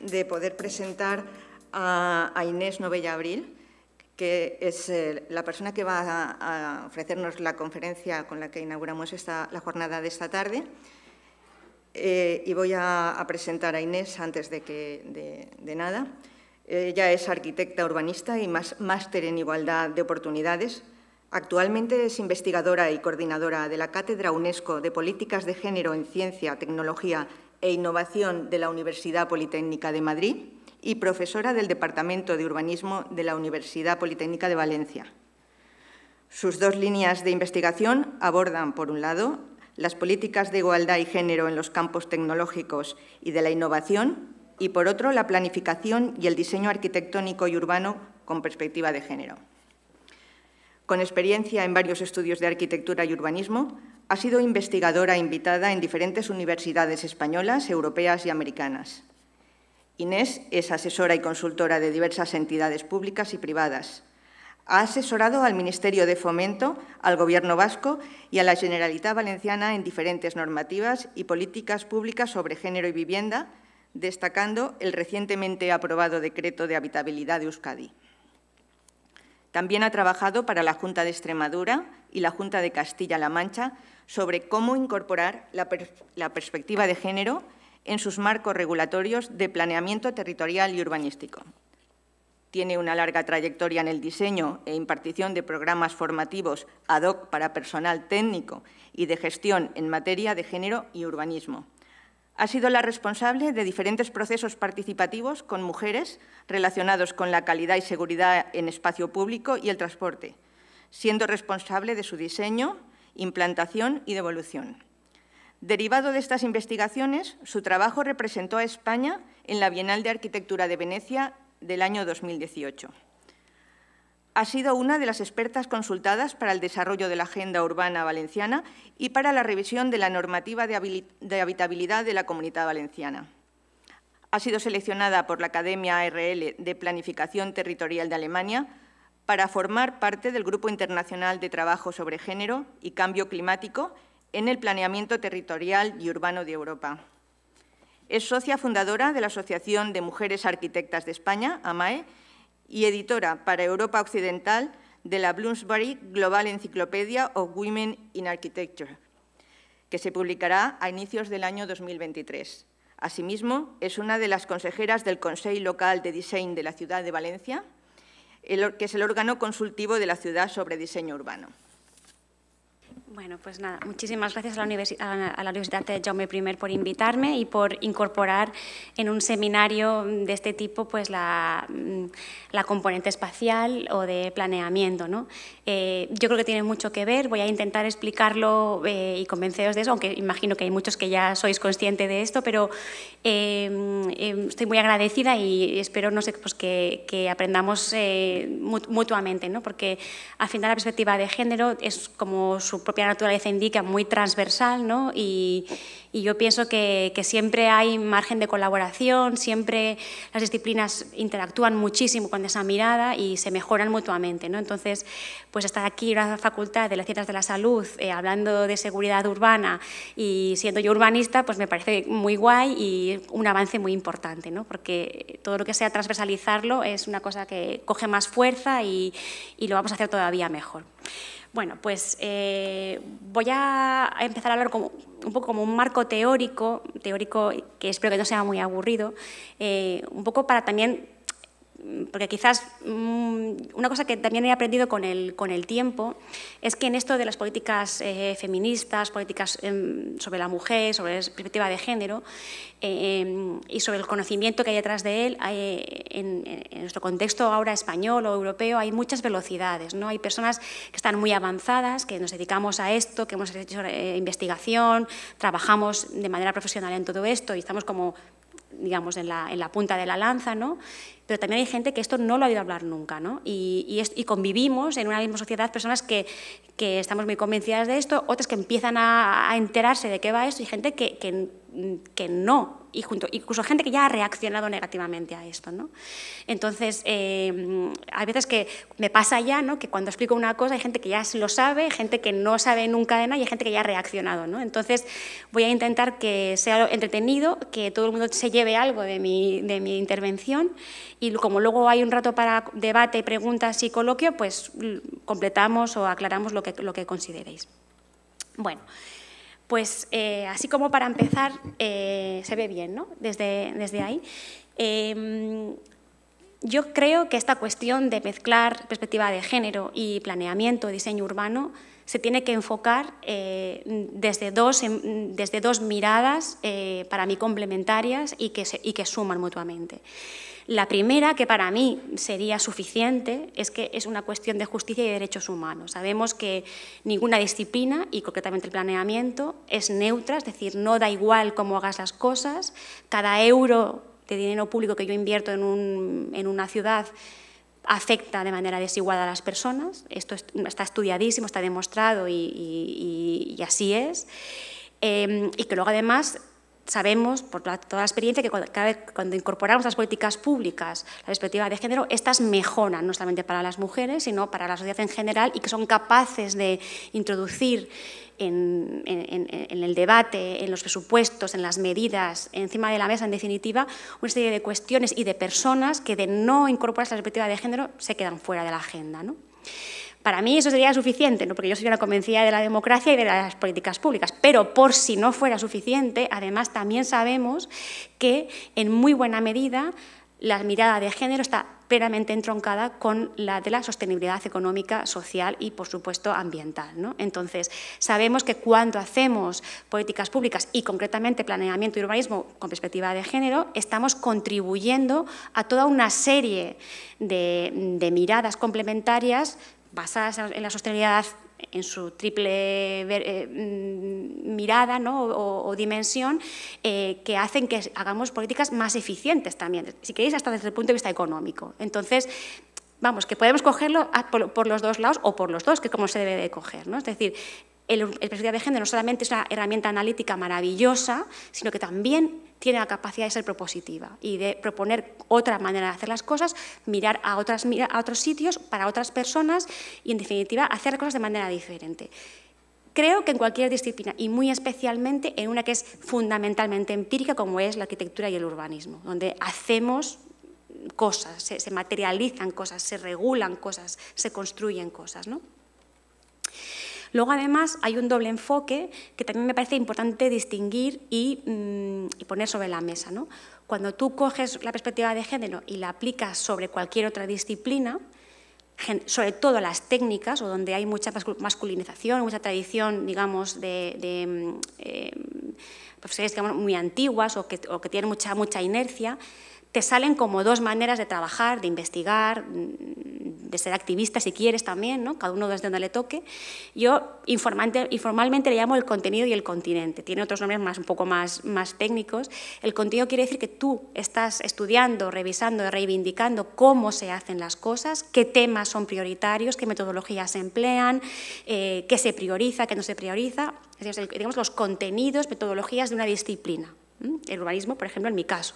de poder presentar a, Inés Novella Abril, que es eh, la persona que va a, ofrecernos la conferencia con la que inauguramos esta, la jornada de esta tarde. Eh, y voy a, presentar a Inés antes de, que, de, nada. Ella es arquitecta urbanista y máster en igualdad de oportunidades. Actualmente es investigadora y coordinadora de la Cátedra UNESCO de Políticas de Género en Ciencia, Tecnología e Innovación de la Universidad Politécnica de Madrid y profesora del Departamento de Urbanismo de la Universidad Politécnica de Valencia. Sus dos líneas de investigación abordan, por un lado, las políticas de igualdad y género en los campos tecnológicos y de la innovación, y por otro, la planificación y el diseño arquitectónico y urbano con perspectiva de género. Con experiencia en varios estudios de arquitectura y urbanismo, ha sido investigadora invitada en diferentes universidades españolas, europeas y americanas. Inés es asesora y consultora de diversas entidades públicas y privadas. Ha asesorado al Ministerio de Fomento, al Gobierno vasco y a la Generalitat Valenciana en diferentes normativas y políticas públicas sobre género y vivienda, destacando el recientemente aprobado decreto de habitabilidad de Euskadi. También ha trabajado para la Junta de Extremadura y la Junta de Castilla-La Mancha sobre cómo incorporar la, perspectiva de género en sus marcos regulatorios de planeamiento territorial y urbanístico. Tiene una larga trayectoria en el diseño e impartición de programas formativos ad hoc para personal técnico y de gestión en materia de género y urbanismo. Ha sido la responsable de diferentes procesos participativos con mujeres relacionados con la calidad y seguridad en espacio público y el transporte, siendo responsable de su diseño, implantación y devolución. Derivado de estas investigaciones, su trabajo representó a España en la Bienal de Arquitectura de Venecia del año 2018. Ha sido una de las expertas consultadas para el desarrollo de la agenda urbana valenciana y para la revisión de la normativa de habitabilidad de la comunidad valenciana. Ha sido seleccionada por la Academia ARL de Planificación Territorial de Alemania para formar parte del Grupo Internacional de Trabajo sobre Género y Cambio Climático en el Planeamiento Territorial y Urbano de Europa. Es socia fundadora de la Asociación de Mujeres Arquitectas de España, AMAE, y editora para Europa Occidental de la Bloomsbury Global Encyclopedia of Women in Architecture, que se publicará a inicios del año 2023. Asimismo, es una de las consejeras del Consejo Local de Diseño de la Ciudad de Valencia, que es el órgano consultivo de la ciudad sobre diseño urbano. Bueno, pues nada, muchísimas gracias a la, a la, Universidad de Jaume I por invitarme y por incorporar en un seminario de este tipo pues la, mm, componente espacial o de planeamiento. ¿no? Eh, yo creo que tiene mucho que ver, voy a intentar explicarlo eh, y convenceros de eso, aunque imagino que hay muchos que ya sois conscientes de esto, pero eh, em, estoy muy agradecida y espero no sé, pues que, aprendamos mutuamente, ¿no? porque al la perspectiva de género es como su propia propia naturaleza indica, muy transversal, ¿no? Y, yo pienso que, siempre hay margen de colaboración, siempre las disciplinas interactúan muchísimo con esa mirada y se mejoran mutuamente. ¿no? Entonces, pues estar aquí en la Facultad de las Ciencias de la Salud eh, hablando de seguridad urbana y siendo yo urbanista, pues me parece muy guay y un avance muy importante, ¿no? porque todo lo que sea transversalizarlo es una cosa que coge más fuerza y lo vamos a hacer todavía mejor. Bueno, pues eh, voy a empezar a hablar como, un poco como un marco teórico, teórico que espero que no sea muy aburrido, eh, un poco para también porque quizás mm, una cosa que también he aprendido con el, con el tiempo es que en esto de las políticas eh, feministas, políticas em, sobre la mujer, sobre la perspectiva de género eh, em, y sobre el conocimiento que hay detrás de él, eh, en, nuestro contexto ahora español o europeo hay muchas velocidades. ¿no? Hay personas que están muy avanzadas, que nos dedicamos a esto, que hemos hecho investigación, trabajamos de manera profesional en todo esto y estamos como digamos, en la, punta de la lanza, ¿no? pero también hay gente que esto no lo ha oído hablar nunca, ¿no? Y, convivimos en una misma sociedad personas que, estamos muy convencidas de esto, otras que empiezan a, enterarse de qué va esto y gente que, que, que no y junto, incluso gente que ya ha reaccionado negativamente a esto. ¿no? Entonces, eh, hay veces que me pasa ya ¿no? que cuando explico una cosa hay gente que ya lo sabe, gente que no sabe nunca de nada y hay gente que ya ha reaccionado. ¿no? Entonces, voy a intentar que sea entretenido, que todo el mundo se lleve algo de mi, de mi intervención y como luego hay un rato para debate, preguntas y coloquio, pues completamos o aclaramos lo que, lo que consideréis. Bueno. Pues eh, así como para empezar, eh, se ve bien, ¿no? Desde, ahí. Em, yo creo que esta cuestión de mezclar perspectiva de género y planeamiento, diseño urbano, se tiene que enfocar eh, desde, dos, em, desde dos miradas, para mí complementarias y que, y que suman mutuamente. La primera, que para mí sería suficiente, es que es una cuestión de justicia y derechos humanos. Sabemos que ninguna disciplina, y concretamente el planeamiento, es neutra, es decir, no da igual cómo hagas las cosas. Cada euro de dinero público que yo invierto en, una ciudad afecta de manera desigual a las personas. Esto está estudiadísimo, está demostrado y, así es. Eh, y que luego además sabemos por toda la experiencia que cada vez cuando incorporamos las políticas públicas, la perspectiva de género, estas mejoran no solamente para las mujeres, sino para la sociedad en general y que son capaces de introducir en, el debate, en los presupuestos, en las medidas, encima de la mesa, en definitiva, una serie de cuestiones y de personas que de no incorporarse la perspectiva de género se quedan fuera de la agenda. ¿no? Para mí eso sería suficiente, ¿no? porque yo soy una convencida de la democracia y de las políticas públicas, pero por si no fuera suficiente, además también sabemos que en muy buena medida la mirada de género está plenamente entroncada con la de la sostenibilidad económica, social y, por supuesto, ambiental. Entonces, sabemos que cuando hacemos políticas públicas y, concretamente, planeamiento y urbanismo con perspectiva de género, estamos contribuyendo a toda una serie de miradas complementarias basadas en la sostenibilidad en su triple eh, mm, mirada o, dimensión, eh, que hacen que hagamos políticas más eficientes también, si queréis, hasta desde el punto de vista económico. Entonces, vamos, que podemos cogerlo por, los dos lados o por los dos, que como se debe de coger. ¿no? Es decir, el, el de género no solamente es una herramienta analítica maravillosa, sino que también tiene la capacidad de ser propositiva y de proponer otra manera de hacer las cosas, mirar a, otros sitios para otras personas y, en definitiva, hacer las cosas de manera diferente. Creo que en cualquier disciplina, y muy especialmente en una que es fundamentalmente empírica, como es la arquitectura y el urbanismo, donde hacemos cosas, se, se materializan cosas, se regulan cosas, se construyen cosas. ¿no? Luego, además, hay un doble enfoque que también me parece importante distinguir mm, y, poner sobre la mesa. ¿no? Cuando tú coges la perspectiva de género y la aplicas sobre cualquier otra disciplina, sobre todo las técnicas o donde hay mucha masculinización, mucha tradición, digamos, de, de mm, eh, profesiones muy antiguas o que, o que tienen mucha, mucha inercia, te salen como dos maneras de trabajar, de investigar, mm, de ser activista si quieres también, ¿no? cada uno desde donde le toque. Yo informalmente le llamo el contenido y el continente, tiene otros nombres más, un poco más, más técnicos. El contenido quiere decir que tú estás estudiando, revisando, reivindicando cómo se hacen las cosas, qué temas son prioritarios, qué metodologías se emplean, eh, qué se prioriza, qué no se prioriza, digamos los contenidos, metodologías de una disciplina. El urbanismo, por ejemplo, en mi caso.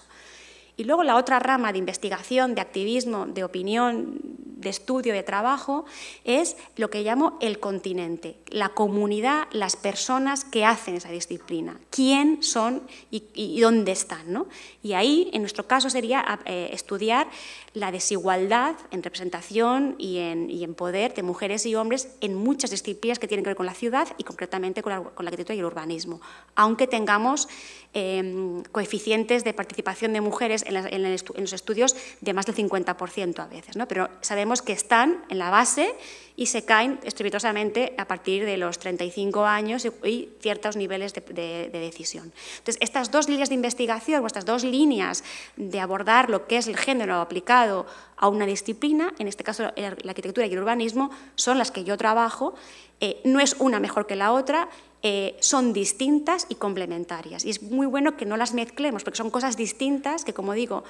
Y luego la otra rama de investigación, de activismo, de opinión, de estudio, de trabajo, es lo que llamo el continente, la comunidad, las personas que hacen esa disciplina, quién son y, dónde están. Y ahí, en nuestro caso, sería eh, estudiar la desigualdad en representación y en, en, poder de mujeres y hombres en muchas disciplinas que tienen que ver con la ciudad y concretamente con la, arquitectura y el urbanismo, aunque tengamos em, coeficientes de participación de mujeres en, los estudios de más del 50% a veces, ¿no? pero sabemos que están en la base y se caen estrepitosamente a partir de los 35 años y ciertos niveles de, decisión. Entonces, estas dos líneas de investigación, o estas dos líneas de abordar lo que es el género aplicado a una disciplina, en este caso la arquitectura y el urbanismo, son las que yo trabajo. Eh, no es una mejor que la otra, eh, son distintas y complementarias. Y es muy bueno que no las mezclemos, porque son cosas distintas que, como digo,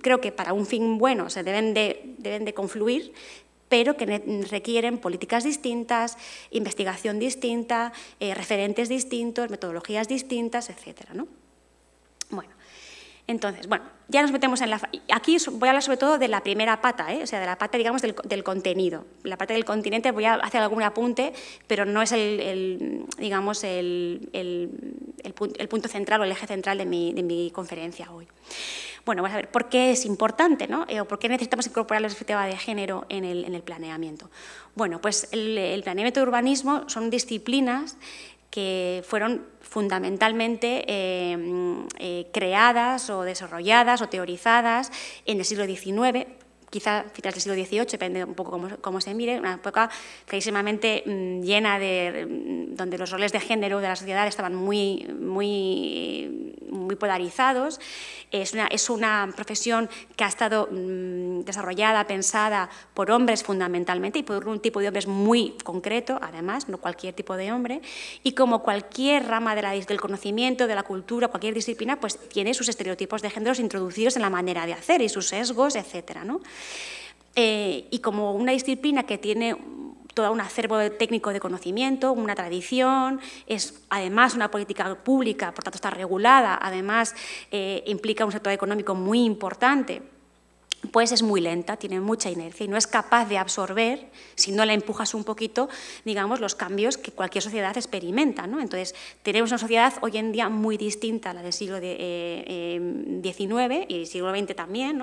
creo que para un fin bueno se deben de, deben de confluir, pero que requieren políticas distintas, investigación distinta, eh, referentes distintos, metodologías distintas, etc. Bueno, entonces, bueno, ya nos metemos en la... Aquí voy a hablar sobre todo de la primera pata, ¿eh? o sea, de la pata, digamos, del, contenido. La parte del continente voy a hacer algún apunte, pero no es el, digamos, el, punto central o el eje central de mi, de mi conferencia hoy. Bueno, vamos a ver por qué es importante, ¿no? Eh, o por qué necesitamos incorporar la perspectiva de género en el, planeamiento. Bueno, pues el, planeamiento de urbanismo son disciplinas que fueron fundamentalmente em, eh, creadas o desarrolladas o teorizadas en el siglo XIX quizá finales del siglo XVIII, depende un poco cómo, cómo se mire, una época clarísimamente mm, llena de mm, donde los roles de género de la sociedad estaban muy, muy, muy polarizados. Es una, es una profesión que ha estado mm, desarrollada, pensada por hombres fundamentalmente y por un tipo de hombres muy concreto, además, no cualquier tipo de hombre. Y como cualquier rama del conocimiento, de la cultura, cualquier disciplina, pues tiene sus estereotipos de géneros introducidos en la manera de hacer y sus sesgos, etcétera, ¿no? Eh, y como una disciplina que tiene todo un acervo técnico de conocimiento, una tradición, es además una política pública, por tanto está regulada, además eh, implica un sector económico muy importante pues es muy lenta, tiene mucha inercia y no es capaz de absorber, si no la empujas un poquito, digamos, los cambios que cualquier sociedad experimenta. ¿no? Entonces, tenemos una sociedad hoy en día muy distinta a la del siglo XIX eh, eh, y siglo XX también,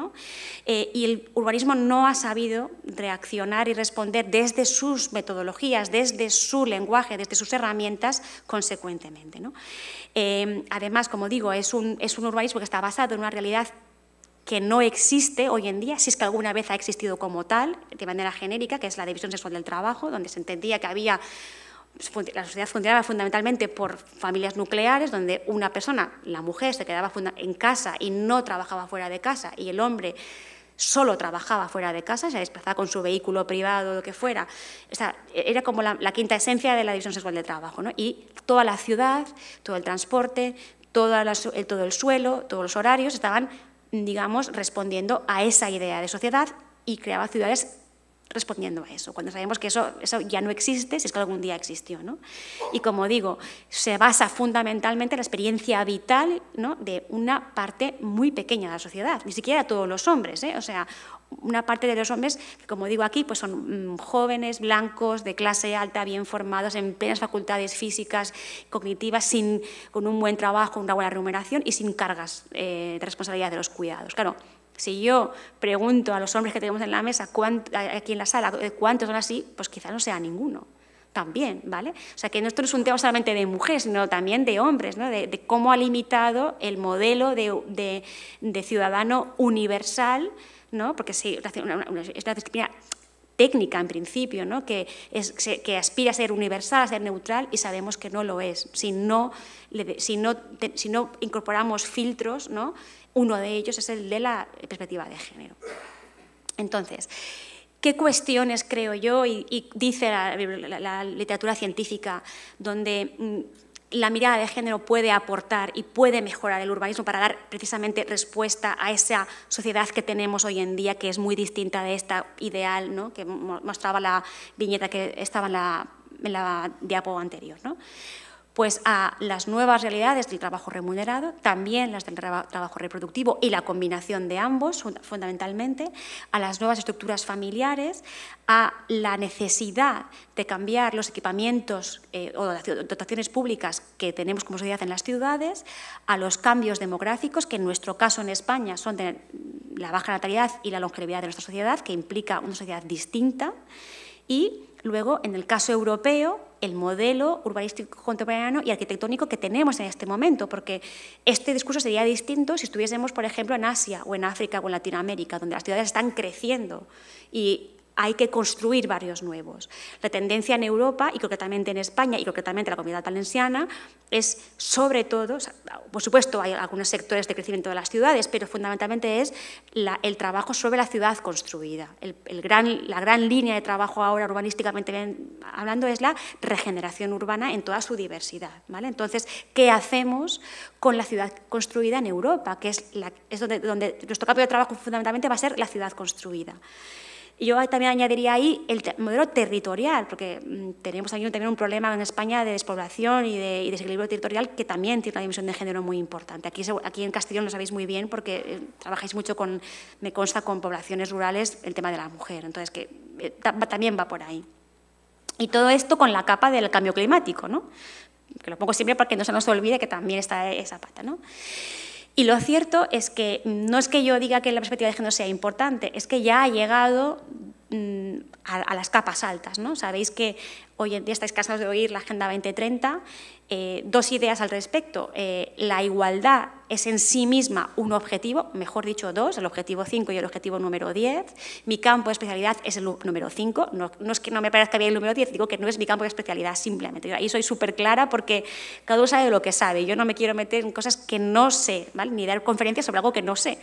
eh, y el urbanismo no ha sabido reaccionar y responder desde sus metodologías, desde su lenguaje, desde sus herramientas, consecuentemente. ¿no? además, como digo, es un, es un urbanismo que está basado en una realidad que no existe hoy en día, si es que alguna vez ha existido como tal, de manera genérica, que es la división sexual del trabajo, donde se entendía que había la sociedad funcionaba fundamentalmente por familias nucleares, donde una persona, la mujer, se quedaba en casa y no trabajaba fuera de casa, y el hombre solo trabajaba fuera de casa, se desplazaba con su vehículo privado, o lo que fuera. E-, era como la, quinta esencia de la división sexual del trabajo. Y toda la ciudad, todo el transporte, todo el suelo, todos los horarios estaban digamos, respondiendo a esa idea de sociedad y creaba ciudades respondiendo a eso, cuando sabemos que eso, eso ya no existe, si es que algún día existió. ¿no? Y como digo, se basa fundamentalmente en la experiencia vital ¿no? de una parte muy pequeña de la sociedad, ni siquiera todos los hombres, ¿eh? o sea, una parte de los hombres como digo aquí, pues son mm, jóvenes, blancos, de clase alta, bien formados, en plenas facultades físicas, cognitivas, con un buen trabajo, una buena remuneración y sin cargas eh, de responsabilidad de los cuidados. Claro, si yo pregunto a los hombres que tenemos en la mesa, aquí en la sala, eh, cuántos son así, pues quizás no sea ninguno también, ¿vale? O sea, que esto no es un tema solamente de mujeres, sino también de hombres, ¿no? De, cómo ha limitado el modelo de, de ciudadano universal, porque sí, es una disciplina técnica en principio, ¿no? que, que aspira a ser universal, a ser neutral, y sabemos que no lo es. Si no, si si no incorporamos filtros, ¿no? uno de ellos es el de la perspectiva de género. Entonces, ¿qué cuestiones creo yo y, dice la literatura científica donde mm, la mirada de género puede aportar y puede mejorar el urbanismo para dar precisamente respuesta a esa sociedad que tenemos hoy en día, que es muy distinta de esta ideal ¿no? que mostraba la viñeta que estaba en la, en anterior pues a las nuevas realidades del trabajo remunerado, también las del trabajo reproductivo y la combinación de ambos, fundamentalmente, a las nuevas estructuras familiares, a la necesidad de cambiar los equipamientos eh, o dotaciones públicas que tenemos como sociedad en las ciudades, a los cambios demográficos, que en nuestro caso en España son la baja natalidad y la longevidad de nuestra sociedad, que implica una sociedad distinta, y luego, en el caso europeo, el modelo urbanístico contemporáneo y arquitectónico que tenemos en este momento, porque este discurso sería distinto si estuviésemos, por ejemplo, en Asia o en África o en Latinoamérica, donde las ciudades están creciendo y hay que construir varios nuevos. La tendencia en Europa, y concretamente en España, y concretamente en la comunidad valenciana, es sobre todo, por supuesto hay algunos sectores de crecimiento de las ciudades, pero fundamentalmente es el trabajo sobre la ciudad construida. la gran línea de trabajo ahora urbanísticamente hablando es la regeneración urbana en toda su diversidad. ¿vale? Entonces, ¿qué hacemos con la ciudad construida en Europa? Que es, donde nuestro campo de trabajo fundamentalmente va a ser la ciudad construida yo también añadiría ahí el modelo territorial, porque mm, tenemos aquí también un problema en España de despoblación y de, desequilibrio territorial que también tiene una dimensión de género muy importante. Aquí, aquí en Castellón lo sabéis muy bien porque eh, trabajáis mucho con, me consta, con poblaciones rurales el tema de la mujer, entonces que eh, también va por ahí. Y todo esto con la capa del cambio climático, ¿no? que lo pongo siempre para que no se nos olvide que también está esa pata. ¿no? Y lo cierto es que no es que yo diga que la perspectiva de género sea importante, es que ya ha llegado mm, a, las capas altas. ¿no? Sabéis que hoy en día estáis cansados de oír la Agenda 2030 eh, dos ideas al respecto. Eh, la igualdad es en sí misma un objetivo, mejor dicho dos, el objetivo 5 y el objetivo número 10. Mi campo de especialidad es el número 5, no, es que no me parezca bien el número 10, digo que no es mi campo de especialidad simplemente. ahí soy súper clara porque cada uno sabe lo que sabe, yo no me quiero meter en cosas que no sé, ni dar conferencias sobre algo que no sé.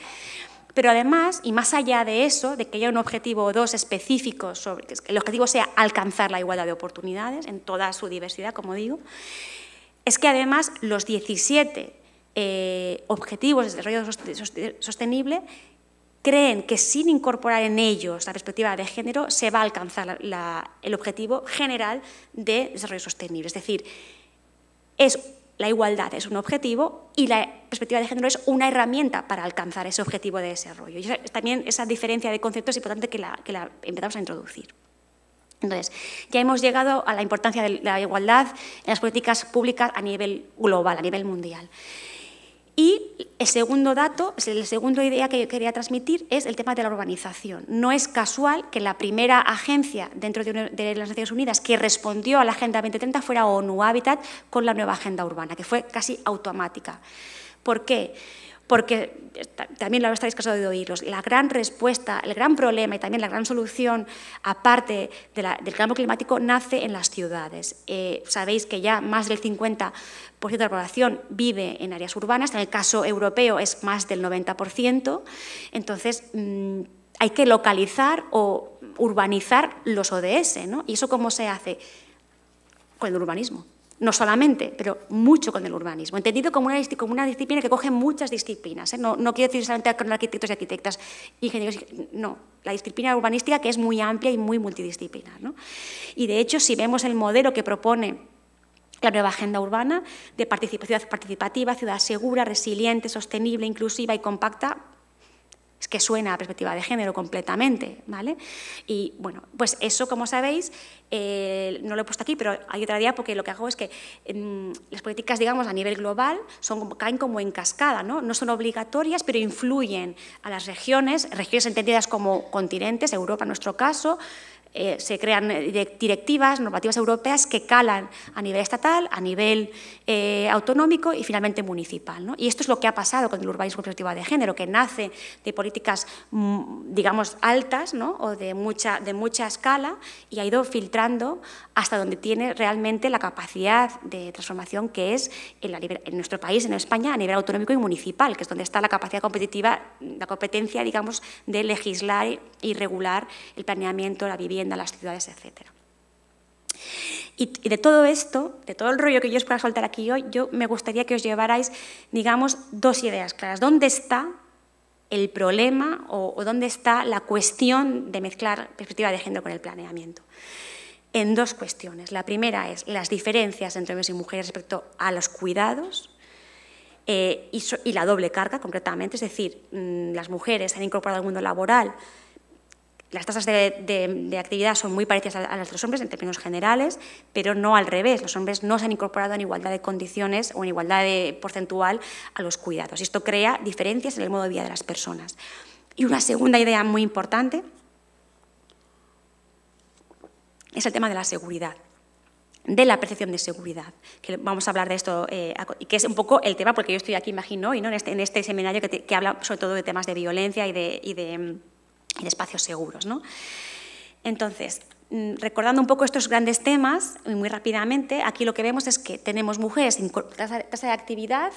Pero además, y más allá de eso, de que haya un objetivo o dos específicos, sobre, que el objetivo sea alcanzar la igualdad de oportunidades en toda su diversidad, como digo, es que además los 17 eh, objetivos de desarrollo sostenible creen que sin incorporar en ellos la perspectiva de género se va a alcanzar el objetivo general de desarrollo sostenible. Es decir, es la igualdad es un objetivo y la perspectiva de género es una herramienta para alcanzar ese objetivo de desarrollo. Y también esa diferencia de conceptos es importante que la, que la empezamos a introducir. Entonces, ya hemos llegado a la importancia de la igualdad en las políticas públicas a nivel global, a nivel mundial. Y el segundo dato, la segunda idea que yo quería transmitir es el tema de la urbanización. No es casual que la primera agencia dentro de, las Naciones Unidas que respondió a la Agenda 2030 fuera ONU Habitat con la nueva agenda urbana, que fue casi automática. ¿Por qué? porque también lo estáis casado de oírlos, la gran respuesta, el gran problema y también la gran solución, aparte del cambio climático, nace en las ciudades. Eh, sabéis que ya más del 50% de la población vive en áreas urbanas, en el caso europeo es más del 90%, entonces mm, hay que localizar o urbanizar los ODS, ¿no? ¿Y eso cómo se hace? Con el urbanismo no solamente, pero mucho con el urbanismo, entendido como una, disciplina que coge muchas disciplinas. ¿eh? No, quiero decir solamente con arquitectos y arquitectas, ingenieros, no, la disciplina urbanística que es muy amplia y muy multidisciplinar. Y de hecho, si vemos el modelo que propone la nueva agenda urbana de participación participativa, ciudad segura, resiliente, sostenible, inclusiva y compacta, que suena a perspectiva de género completamente, ¿vale? Y bueno, pues eso, como sabéis, eh, no lo he puesto aquí, pero hay otra idea porque lo que hago es que mm, las políticas, digamos, a nivel global caen como en cascada, ¿no? No son obligatorias, pero influyen a las regiones, regiones entendidas como continentes, Europa en nuestro caso, eh, se crean eh, directivas, normativas europeas que calan a nivel estatal, a nivel eh, autonómico y finalmente municipal. Y esto es lo que ha pasado con el urbanismo perspectiva de género, que nace de políticas, mm, digamos, altas o de mucha, de mucha escala y ha ido filtrando hasta donde tiene realmente la capacidad de transformación que es en, en nuestro país, en España, a nivel autonómico y municipal, que es donde está la capacidad competitiva, la competencia, digamos, de legislar y regular el planeamiento, la vivienda a las ciudades, etc. Y, de todo esto, de todo el rollo que yo os pueda soltar aquí hoy, yo me gustaría que os llevarais, digamos, dos ideas claras. ¿Dónde está el problema o, dónde está la cuestión de mezclar perspectiva de género con el planeamiento? en dos cuestiones. La primera es las diferencias entre hombres y mujeres respecto a los cuidados eh, y, la doble carga, concretamente. Es decir, mm, las mujeres han incorporado al mundo laboral las tasas de, actividad son muy parecidas a, las de los hombres en términos generales, pero no al revés. Los hombres no se han incorporado en igualdad de condiciones o en igualdad de, porcentual a los cuidados. Y esto crea diferencias en el modo de vida de las personas. Y una segunda idea muy importante es el tema de la seguridad de la percepción de seguridad, que vamos a hablar de esto, eh, y que es un poco el tema, porque yo estoy aquí, imagino, y ¿no? en, este, este seminario que, habla sobre todo de temas de violencia y de mm, en espacios seguros. ¿no? Entonces, Mm, recordando un poco estos grandes temas, muy rápidamente, aquí lo que vemos es que tenemos mujeres en tasa de actividad,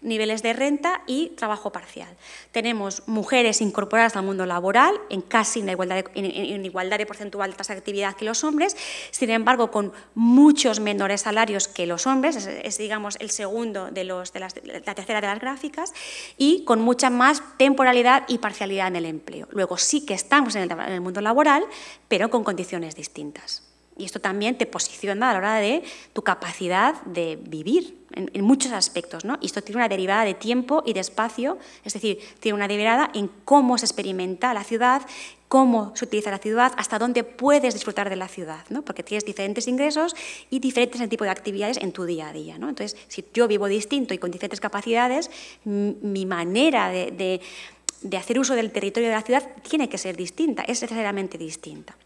niveles de renta y trabajo parcial. Tenemos mujeres incorporadas al mundo laboral en casi igualdad de, en, igualdad de porcentual de tasa de actividad que los hombres, sin embargo, con muchos menores salarios que los hombres, es, digamos el segundo de, los, de la tercera de las gráficas, y con mucha más temporalidad y parcialidad en el empleo. Luego sí que estamos en el mundo laboral, pero con condiciones distintas. Y esto también te posiciona a la hora de tu capacidad de vivir en, muchos aspectos. ¿no? Y esto tiene una derivada de tiempo y de espacio, es decir, tiene una derivada en cómo se experimenta la ciudad, cómo se utiliza la ciudad, hasta dónde puedes disfrutar de la ciudad, ¿no? porque tienes diferentes ingresos y diferentes tipos de actividades en tu día a día. ¿no? Entonces, si yo vivo distinto y con diferentes capacidades, mi manera de, de hacer uso del territorio de la ciudad tiene que ser distinta, es necesariamente distinta.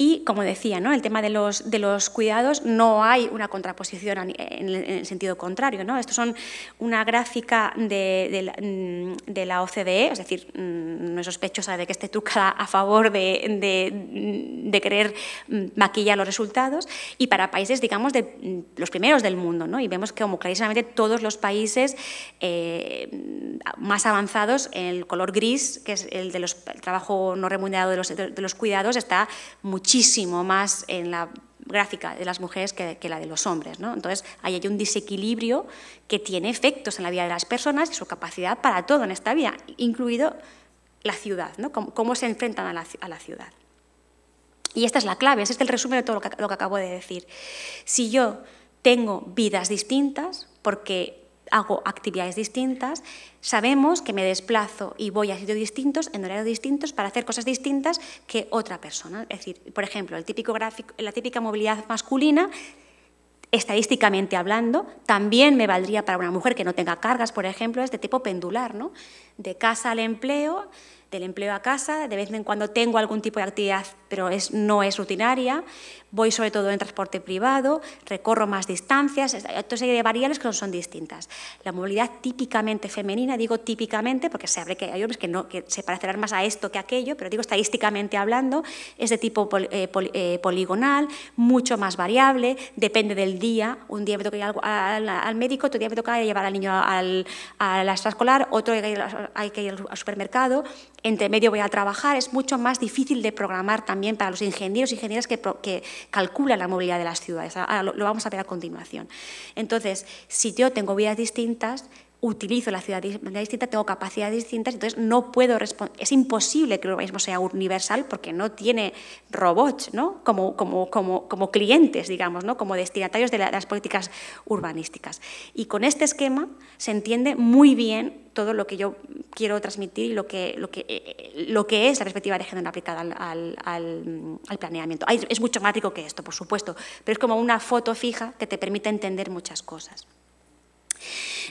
Y, como decía, ¿no? el tema de los, de los cuidados, no hay una contraposición en el, sentido contrario. ¿no? Esto son una gráfica de, la OCDE, mm, e, es decir, mm, no es sospechosa de que esté trucada a favor de, mm, querer maquillar los resultados, y para países, digamos, de los primeros del mundo. ¿no? Y vemos que, como clarísimamente, todos los países eh, más avanzados, el color gris, que es el del trabajo no remunerado de los, de los cuidados, está mucho muchísimo más en la gráfica de las mujeres que, la de los hombres. ¿no? Entonces, ahí hay un desequilibrio que tiene efectos en la vida de las personas y su capacidad para todo en esta vida, incluido la ciudad, ¿no? cómo, se enfrentan a la, ciudad. Y esta es la clave, ese es el resumen de todo lo que acabo de decir. Si yo tengo vidas distintas, porque hago actividades distintas, sabemos que me desplazo y voy a sitios distintos, en horarios distintos, para hacer cosas distintas que otra persona. Es decir, por ejemplo, el típico la típica movilidad masculina, estadísticamente hablando, también me valdría para una mujer que no tenga cargas, por ejemplo, es de tipo pendular, ¿no? De casa al empleo, del empleo a casa, de vez en cuando tengo algún tipo de actividad pero es, no es rutinaria. Voy sobre todo en transporte privado, recorro más distancias, serie de variables que son distintas. La movilidad típicamente femenina, digo típicamente porque se que hay hombres que, no, se parecerán más a esto que a aquello, pero digo estadísticamente hablando, es de tipo eh, eh, poligonal, mucho más variable, depende del día. Un día me toca ir al, médico, otro día me toca llevar al niño al, a la extraescolar, otro hay que ir, hay que ir al supermercado, entre medio voy a trabajar, es mucho más difícil de programar también también para los ingenieros y ingenieras que, calculan la movilidad de las ciudades. Ahora lo, lo vamos a ver a continuación. Entonces, si yo tengo vías distintas, utilizo la ciudad de manera distinta, tengo capacidades distintas, entonces no puedo responder, es imposible que el urbanismo sea universal porque no tiene robots ¿no? Como, como, como, como clientes, digamos, ¿no? como destinatarios de, las políticas urbanísticas. Y con este esquema se entiende muy bien todo lo que yo quiero transmitir y lo que, lo que, eh, eh, lo que es la perspectiva de género aplicada al, planeamiento. es mucho más rico que esto, por supuesto, pero es como una foto fija que te permite entender muchas cosas.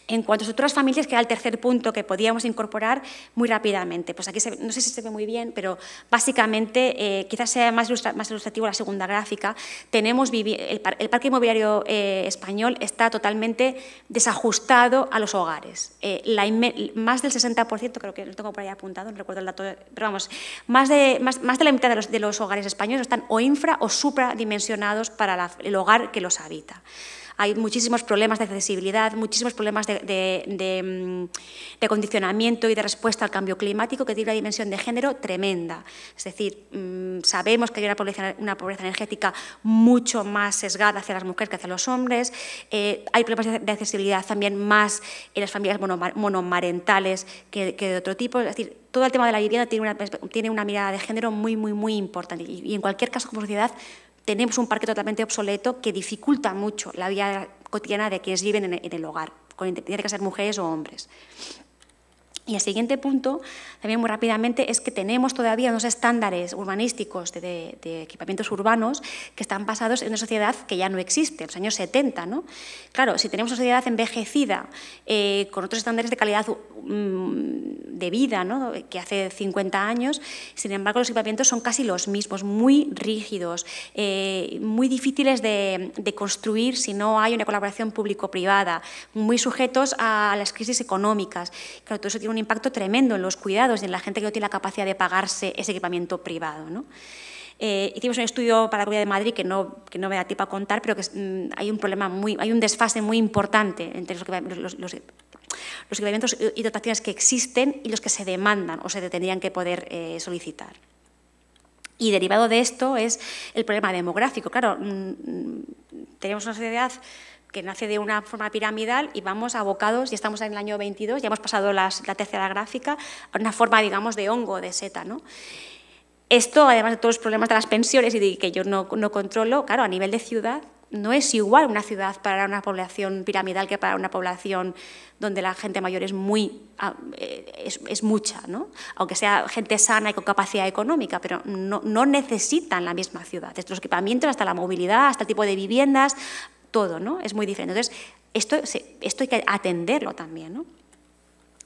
En cuanto a otras familias, que era el tercer punto que podíamos incorporar muy rápidamente, pues aquí no sé si se ve muy bien, pero básicamente, eh, quizás sea más, ilustrativo la segunda gráfica, tenemos el, parque inmobiliario eh, español está totalmente desajustado a los hogares. Eh, más del 60%, creo que lo tengo por ahí apuntado, no recuerdo el dato, pero vamos, más de, la mitad de los, hogares españoles están o infra o supradimensionados para el hogar que los habita hay muchísimos problemas de accesibilidad, muchísimos problemas mm, de, condicionamiento y de respuesta al cambio climático que tiene una dimensión de género tremenda. Es decir, mm, sabemos que hay una pobreza, energética mucho más sesgada hacia las mujeres que hacia los hombres, eh, hay problemas de accesibilidad también más en las familias monomarentales que, de otro tipo, es decir, todo el tema de la vivienda tiene una, mirada de género muy, muy, muy importante y en cualquier caso como sociedad tenemos un parque totalmente obsoleto que dificulta mucho la vida cotidiana de quienes viven en el hogar, tiene que ser mujeres o hombres. Y el siguiente punto, también muy rápidamente, es que tenemos todavía unos estándares urbanísticos de, equipamientos urbanos que están basados en una sociedad que ya no existe, en los años 70. ¿no? Claro, si tenemos una sociedad envejecida, eh, con otros estándares de calidad mm, de vida que hace 50 años, sin embargo los equipamientos son casi los mismos, muy rígidos, eh, muy difíciles de, construir si no hay una colaboración público-privada, muy sujetos a las crisis económicas. Claro, todo eso tiene un un impacto tremendo en los cuidados y en la gente que no tiene la capacidad de pagarse ese equipamiento privado. Eh, hicimos un estudio para la Comunidad de Madrid que no, me da tiempo a contar, pero que mm, hay un problema muy, hay un desfase muy importante entre los, equipamientos y dotaciones que existen y los que se demandan o se tendrían que poder eh, solicitar. Y derivado de esto es el problema demográfico. Claro, mm, mm, tenemos una sociedad que nace de una forma piramidal y vamos abocados, y estamos en el año 22, ya hemos pasado la tercera gráfica, a una forma, digamos, de hongo, de seta. ¿no? Esto, además de todos los problemas de las pensiones y de, que yo no, controlo, claro, a nivel de ciudad no es igual una ciudad para una población piramidal que para una población donde la gente mayor es muy eh, es, mucha, ¿no? aunque sea gente sana y con capacidad económica, pero no, necesitan la misma ciudad. Estos equipamientos, hasta la movilidad, hasta el tipo de viviendas, todo, ¿no? Es muy diferente. Entonces, esto, esto hay que atenderlo también,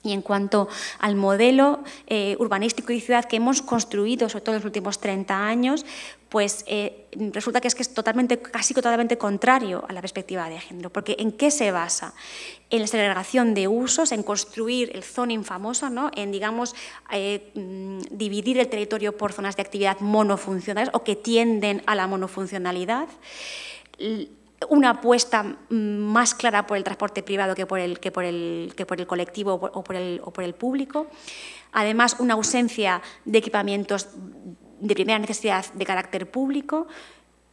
Y en cuanto al modelo eh, urbanístico y ciudad que hemos construido, sobre todo en los últimos 30 años, pues eh, resulta que es que es totalmente, casi totalmente contrario a la perspectiva de género. Porque ¿en qué se basa? En la segregación de usos, en construir el zoning famoso, ¿no? en, digamos, eh, mm, dividir el territorio por zonas de actividad monofuncionales o que tienden a la monofuncionalidad una apuesta mm, más clara por el transporte privado que por el, que por el, colectivo o por, el, o por el público. Además, una ausencia de equipamientos de primera necesidad de carácter público,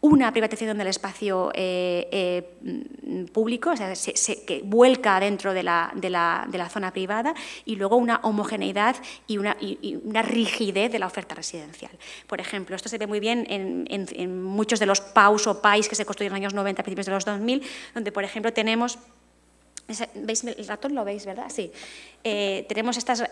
una privatización del espacio eh, eh, público, o sea, que vuelca dentro de la, zona privada, y luego una homogeneidad y una, rigidez de la oferta residencial. Por ejemplo, esto se ve muy bien en, en muchos de los PAUS o PAIS que se construyeron en los años 90, a principios de los 2000, donde, por ejemplo, tenemos ¿Veis el ratón? ¿Lo veis, verdad? Sí. Eh, tenemos estas,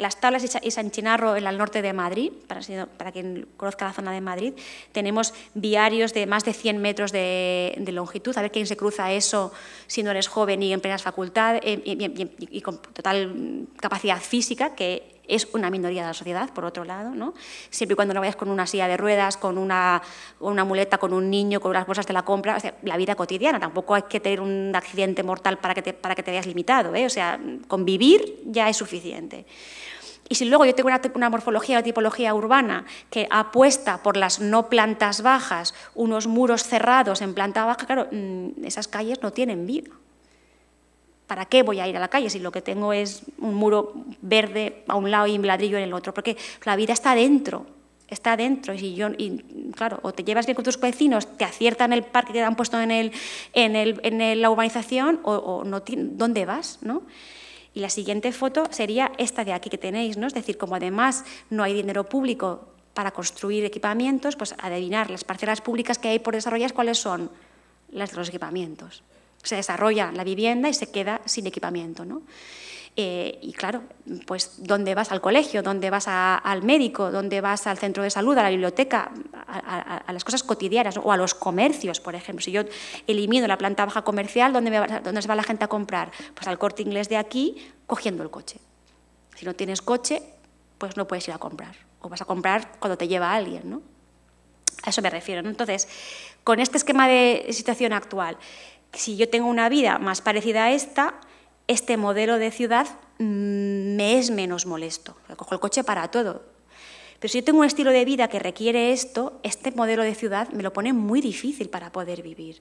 las tablas y San Chinarro en el norte de Madrid, para, para, quien conozca la zona de Madrid. Tenemos viarios de más de 100 metros de, longitud. A ver quién se cruza eso si no eres joven y en plenas facultad eh, y, y, con total capacidad física, que es una minoría de la sociedad, por otro lado, ¿no? siempre y cuando no vayas con una silla de ruedas, con una, muleta, con un niño, con las bolsas de la compra, la vida cotidiana, tampoco hay que tener un accidente mortal para que te, para que te veas limitado, ¿eh? o sea, convivir ya es suficiente. Y si luego yo tengo una, una morfología o tipología urbana que apuesta por las no plantas bajas, unos muros cerrados en planta baja, claro, mm, esas calles no tienen vida. ¿para qué voy a ir a la calle si lo que tengo es un muro verde a un lado y un ladrillo en el otro? Porque la vida está dentro, está dentro. Y, yo, claro, o te llevas bien con tus vecinos, te aciertan el parque que te han puesto en, el, en, la urbanización, o, no, ¿dónde vas? ¿no? Y la siguiente foto sería esta de aquí que tenéis, ¿no? Es decir, como además no hay dinero público para construir equipamientos, pues adivinar las parcelas públicas que hay por desarrollar, ¿cuáles son? Las de los equipamientos se desarrolla la vivienda y se queda sin equipamiento. ¿no? Eh, y claro, pues dónde vas al colegio, dónde vas al médico, dónde vas al centro de salud, a la biblioteca, a, las cosas cotidianas o a los comercios, por ejemplo. Si yo elimino la planta baja comercial, ¿dónde, va, se va la gente a comprar? Pues al corte inglés de aquí, cogiendo el coche. Si no tienes coche, pues no puedes ir a comprar. O vas a comprar cuando te lleva alguien, ¿no? A eso me refiero. Entonces, con este esquema de situación actual, si yo tengo una vida más parecida a esta, este modelo de ciudad mm, me es menos molesto. Cojo el coche para todo. Pero si yo tengo un estilo de vida que requiere esto, este modelo de ciudad me lo pone muy difícil para poder vivir.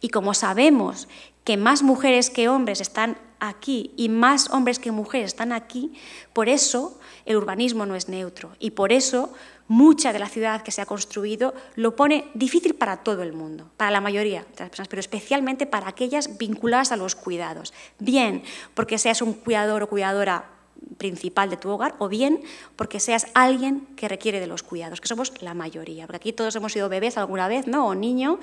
Y como sabemos que más mujeres que hombres están aquí y más hombres que mujeres están aquí, por eso el urbanismo no es neutro y por eso mucha de la ciudad que se ha construido lo pone difícil para todo el mundo, para la mayoría de las personas, pero especialmente para aquellas vinculadas a los cuidados. Bien, porque seas un cuidador o cuidadora principal de tu hogar o bien porque seas alguien que requiere de los cuidados, que somos la mayoría, porque aquí todos hemos sido bebés alguna vez, ¿no? O niño,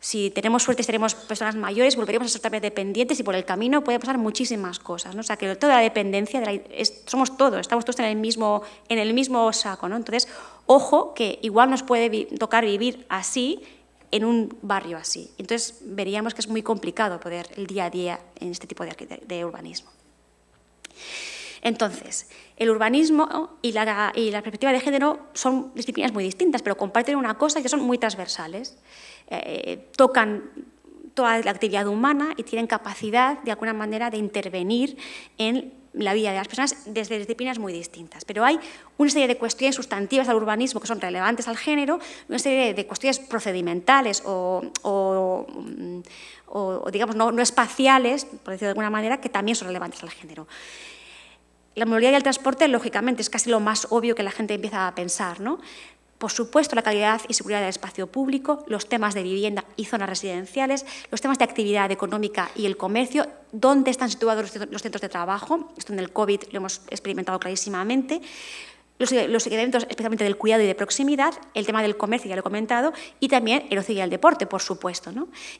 si tenemos suerte seremos personas mayores, volveremos a ser también dependientes y por el camino puede pasar muchísimas cosas, ¿no? O sea, que toda la dependencia de somos todos, estamos todos en el mismo en el mismo saco, Entonces, ojo que igual nos puede tocar vivir así en un barrio así. Entonces, veríamos que es muy complicado poder el día a día en este tipo de, de urbanismo. Entonces, el urbanismo y la, perspectiva de género son disciplinas muy distintas, pero comparten una cosa que son muy transversales. Eh, tocan toda la actividad humana y tienen capacidad, de alguna manera, de intervenir en la vida de las personas desde disciplinas muy distintas. Pero hay una serie de cuestiones sustantivas al urbanismo que son relevantes al género, una serie de cuestiones procedimentales o, digamos, no, no espaciales, por decirlo de alguna manera, que también son relevantes al género. La movilidad y el transporte, lógicamente, es casi lo más obvio que la gente empieza a pensar, ¿no? Por supuesto, la calidad y seguridad del espacio público, los temas de vivienda y zonas residenciales, los temas de actividad económica y el comercio, dónde están situados los centros de trabajo, esto en el COVID lo hemos experimentado clarísimamente, los, los elementos especialmente del cuidado y de proximidad, el tema del comercio, ya lo he comentado, y también el ocio y el deporte, por supuesto.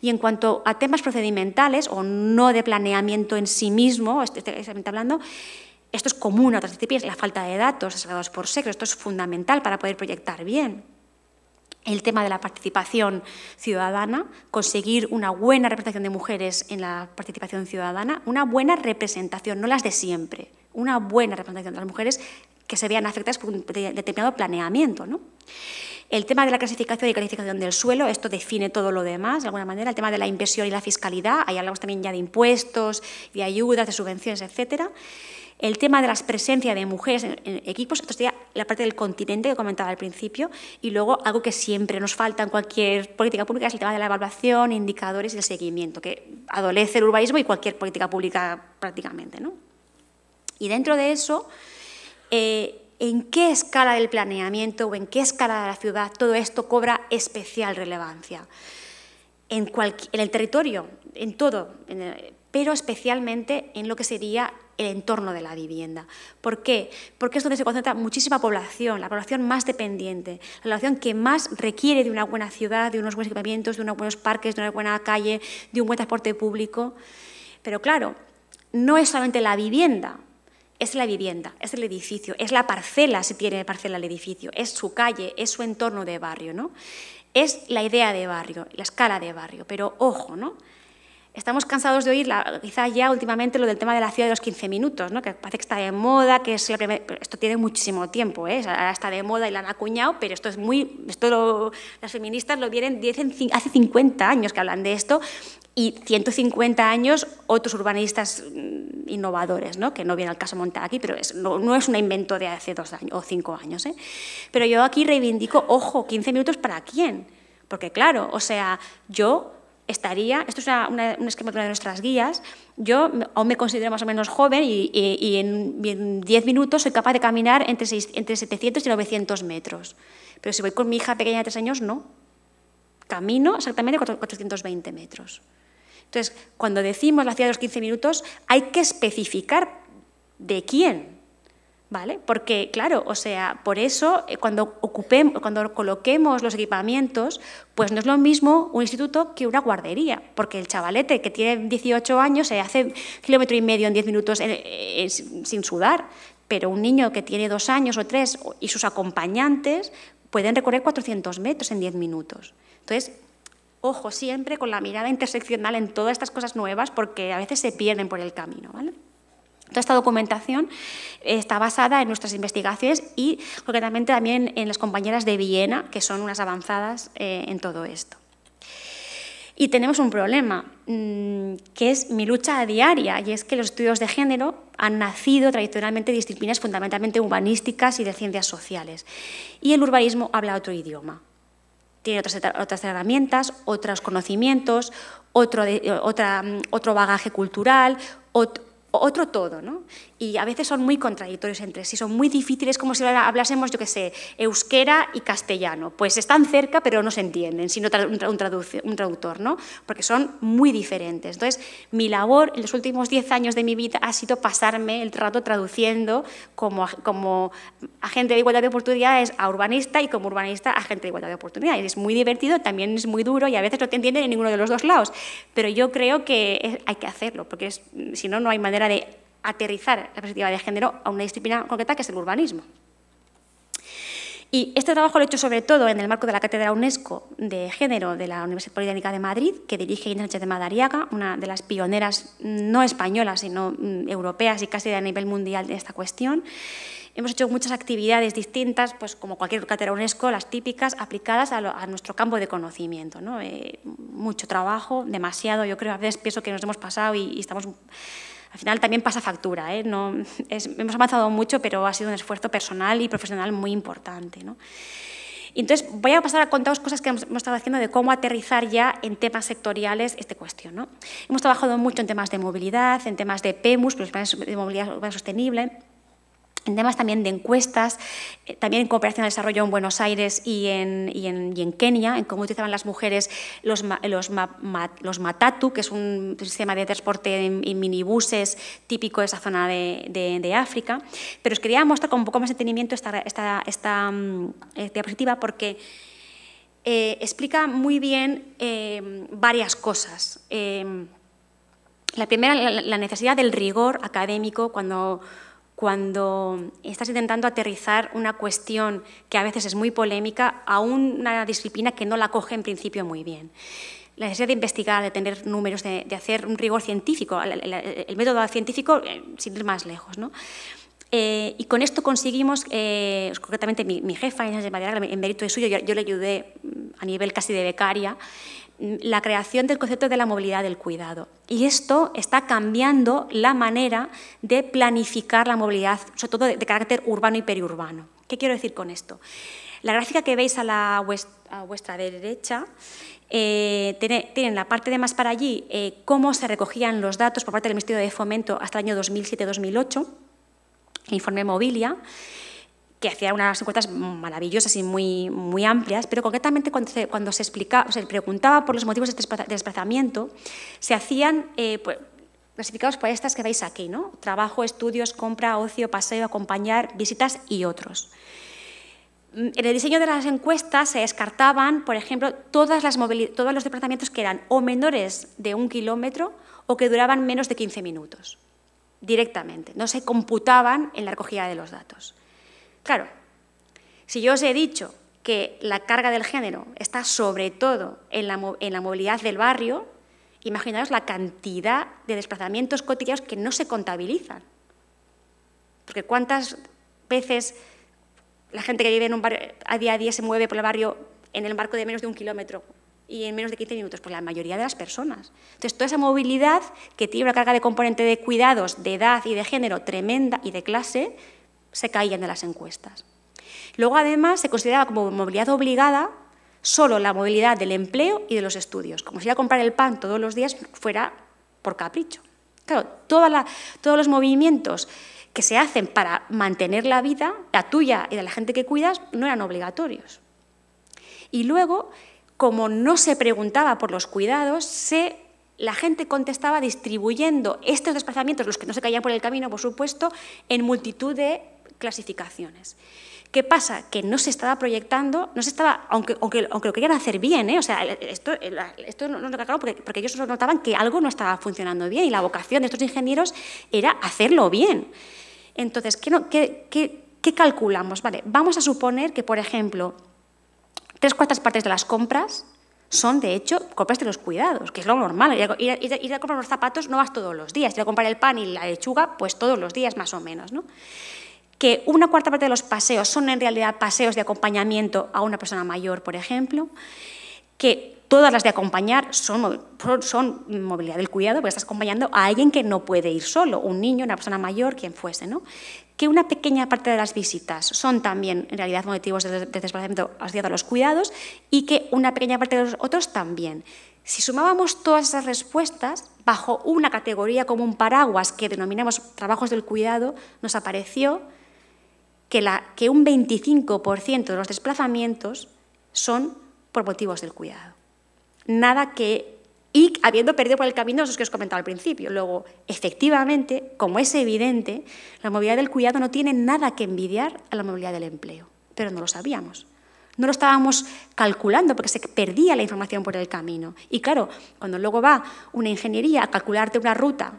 Y en cuanto a temas procedimentales o no de planeamiento en sí mismo, este, este, exactamente hablando, esto es común a otras disciplinas, la falta de datos asegurados por sexo. Esto es fundamental para poder proyectar bien. El tema de la participación ciudadana, conseguir una buena representación de mujeres en la participación ciudadana, una buena representación, no las de siempre, una buena representación de las mujeres que se vean afectadas por un determinado planeamiento. ¿no? El tema de la clasificación y calificación del suelo, esto define todo lo demás, de alguna manera. El tema de la inversión y la fiscalidad, ahí hablamos también ya de impuestos, de ayudas, de subvenciones, etcétera el tema de la presencia de mujeres en, equipos, esto sería la parte del continente que comentaba al principio, y luego algo que siempre nos falta en cualquier política pública es el tema de la evaluación, indicadores y el seguimiento, que adolece el urbanismo y cualquier política pública prácticamente. Y dentro de eso, eh, ¿en qué escala del planeamiento o en qué escala de la ciudad todo esto cobra especial relevancia? En, el territorio, en todo, pero especialmente en lo que sería el entorno de la vivienda. ¿Por qué? Porque es donde se concentra muchísima población, la población más dependiente, la población que más requiere de una buena ciudad, de unos buenos equipamientos, de unos buenos parques, de una buena calle, de un buen transporte público. Pero claro, no es solamente la vivienda, es la vivienda, es el edificio, es la parcela, si tiene parcela el edificio, es su calle, es su entorno de barrio, ¿no? Es la idea de barrio, la escala de barrio, pero ojo, ¿no? Estamos cansados de oír, quizá ya últimamente, lo del tema de la ciudad de los 15 minutos, ¿no? que parece que está de moda, que es esto tiene muchísimo tiempo, ¿eh? está de moda y la han acuñado, pero esto es muy, esto las feministas lo vienen hace 50 años que hablan de esto y 150 años otros urbanistas mm, innovadores, ¿no? que no viene al caso montar aquí, pero es, no, es un invento de hace dos años o cinco años. ¿eh? Pero yo aquí reivindico, ojo, 15 minutos para quién, porque claro, o sea, yo estaría, esto es un esquema de nuestras guías, yo aún me considero más o menos joven y, en 10 minutos soy capaz de caminar entre, entre 700 y 900 metros. Pero si voy con mi hija pequeña de 3 años, no. Camino exactamente 420 metros. Entonces, cuando decimos la ciudad de los 15 minutos, hay que especificar de quién porque, claro, o sea, por eso eh, cuando, ocupemos, cuando coloquemos los equipamientos, pues no es lo mismo un instituto que una guardería, porque el chavalete que tiene 18 años se hace kilómetro y medio en 10 minutos eh, eh, sin sudar, pero un niño que tiene dos años o tres y sus acompañantes pueden recorrer 400 metros en 10 minutos. Entonces, ojo siempre con la mirada interseccional en todas estas cosas nuevas, porque a veces se pierden por el camino, ¿vale? Toda esta documentación está basada en nuestras investigaciones y concretamente también en las compañeras de Viena, que son unas avanzadas eh, en todo esto. Y tenemos un problema, mm, que es mi lucha diaria, y es que los estudios de género han nacido tradicionalmente disciplinas fundamentalmente urbanísticas y de ciencias sociales. Y el urbanismo habla otro idioma. Tiene otras, herramientas, otros conocimientos, otro, eh, mm, otro bagaje cultural, otro, otro todo, ¿no? y a veces son muy contradictorios entre sí, son muy difíciles, como si hablásemos, yo qué sé, euskera y castellano. Pues están cerca, pero no se entienden, sino un, traductor, ¿no? Porque son muy diferentes. Entonces, mi labor en los últimos 10 años de mi vida ha sido pasarme el rato traduciendo como, como agente de igualdad de oportunidades a urbanista y como urbanista a agente de igualdad de oportunidades. Es muy divertido, también es muy duro y a veces no te entienden en ninguno de los dos lados, pero yo creo que hay que hacerlo, porque si no, no hay manera de aterrizar la perspectiva de género a una disciplina concreta que es el urbanismo. Y este trabajo lo he hecho sobre todo en el marco de la Cátedra UNESCO de Género de la Universidad Politécnica de Madrid, que dirige Inés de Madariaga, una de las pioneras no españolas, sino mm, europeas y casi a nivel mundial de esta cuestión. Hemos hecho muchas actividades distintas, pues como cualquier cátedra UNESCO, las típicas, aplicadas a, nuestro campo de conocimiento. Eh, mucho trabajo, demasiado, yo creo, a veces pienso que nos hemos pasado y estamos al final también pasa factura. ¿eh? No, hemos avanzado mucho, pero ha sido un esfuerzo personal y profesional muy importante. ¿no? Entonces, voy a pasar a contaros cosas que hemos, estado haciendo de cómo aterrizar ya en temas sectoriales esta cuestión. Hemos trabajado mucho en temas de movilidad, en temas de PEMUS, los pues, planes de movilidad sostenible, en temas también de encuestas, eh, también en cooperación al desarrollo en Buenos Aires y en, en, Kenia, en cómo utilizaban las mujeres los, los, matatu, que es un sistema de transporte en, minibuses típico de esa zona de, África. Pero os quería mostrar con un poco más de entendimiento esta, mm, eh, diapositiva porque eh, explica muy bien varias cosas. la primera, la necesidad del rigor académico cuando cuando estás intentando aterrizar una cuestión que a veces es muy polémica a una disciplina que no la coge en principio muy bien. La necesidad de investigar, de tener números, de, hacer un rigor científico, el, método científico eh, sin ir más lejos. ¿no? Eh, y con esto conseguimos, eh, concretamente mi, mi jefa, en mérito de suyo, yo, yo, le ayudé mm, a nivel casi de becaria, la creación del concepto de la movilidad del cuidado. Y esto está cambiando la manera de planificar la movilidad, sobre todo de, carácter urbano y periurbano. ¿Qué quiero decir con esto? La gráfica que veis a, la vuestra derecha eh, tiene, en la parte de más para allí eh, cómo se recogían los datos por parte del Ministerio de Fomento hasta el año 2007-2008, informe Movilia que hacía unas encuestas maravillosas y muy, muy amplias, pero concretamente cuando se, cuando se, preguntaba por los motivos de este desplazamiento, se hacían eh, pues, clasificados por estas que veis aquí, ¿no? Trabajo, estudios, compra, ocio, paseo, acompañar, visitas y otros. Mm, en el diseño de las encuestas se descartaban, por ejemplo, todas las todos los desplazamientos que eran o menores de un kilómetro o que duraban menos de 15 minutos, directamente. No se computaban en la recogida de los datos. Claro, si yo os he dicho que la carga del género está sobre todo en la, movilidad del barrio, imaginaos la cantidad de desplazamientos cotidianos que no se contabilizan. Porque cuántas veces la gente que vive en un barrio a día a día se mueve por el barrio en el marco de menos de un kilómetro y en menos de 15 minutos, pues la mayoría de las personas. Entonces, toda esa movilidad que tiene una carga de componente de cuidados, de edad y de género tremenda y de clase, se caían de las encuestas. Luego, además, se consideraba como movilidad obligada solo la movilidad del empleo y de los estudios, como si a comprar el pan todos los días fuera por capricho. Claro, todos los movimientos que se hacen para mantener la vida, la tuya y de la gente que cuidas, no eran obligatorios. Y luego, como no se preguntaba por los cuidados, se, la gente contestaba distribuyendo estos desplazamientos, los que no se caían por el camino, por supuesto, en multitud de clasificaciones. ¿Qué pasa? Que no se estaba proyectando, no se estaba, aunque, aunque, aunque lo querían hacer bien, ¿eh? o sea, esto, esto no, lo porque, porque, ellos notaban que algo no estaba funcionando bien y la vocación de estos ingenieros era hacerlo bien. Entonces, ¿qué, qué, qué, calculamos? Vale, vamos a suponer que, por ejemplo, tres cuartas partes de las compras son, de hecho, compras de los cuidados, que es lo normal. Ir a, ir a, comprar los zapatos no vas todos los días, ir a comprar el pan y la lechuga, pues todos los días más o menos. ¿no? que una cuarta parte de los paseos son en realidad paseos de acompañamiento a una persona mayor, por ejemplo, que todas las de acompañar son, son movilidad del cuidado, porque estás acompañando a alguien que no puede ir solo, un niño, una persona mayor, quien fuese, ¿no? que una pequeña parte de las visitas son también en realidad motivos de desplazamiento asociado a los cuidados y que una pequeña parte de los otros también. Si sumábamos todas esas respuestas bajo una categoría como un paraguas que denominamos trabajos del cuidado, nos apareció que, un 25% de los desplazamientos son por motivos del cuidado. Nada que y habiendo perdido por el camino esos que os comentaba al principio. Luego, efectivamente, como es evidente, la movilidad del cuidado no tiene nada que envidiar a la movilidad del empleo, pero no lo sabíamos. No lo estábamos calculando porque se perdía la información por el camino. Y claro, cuando luego va una ingeniería a calcularte una ruta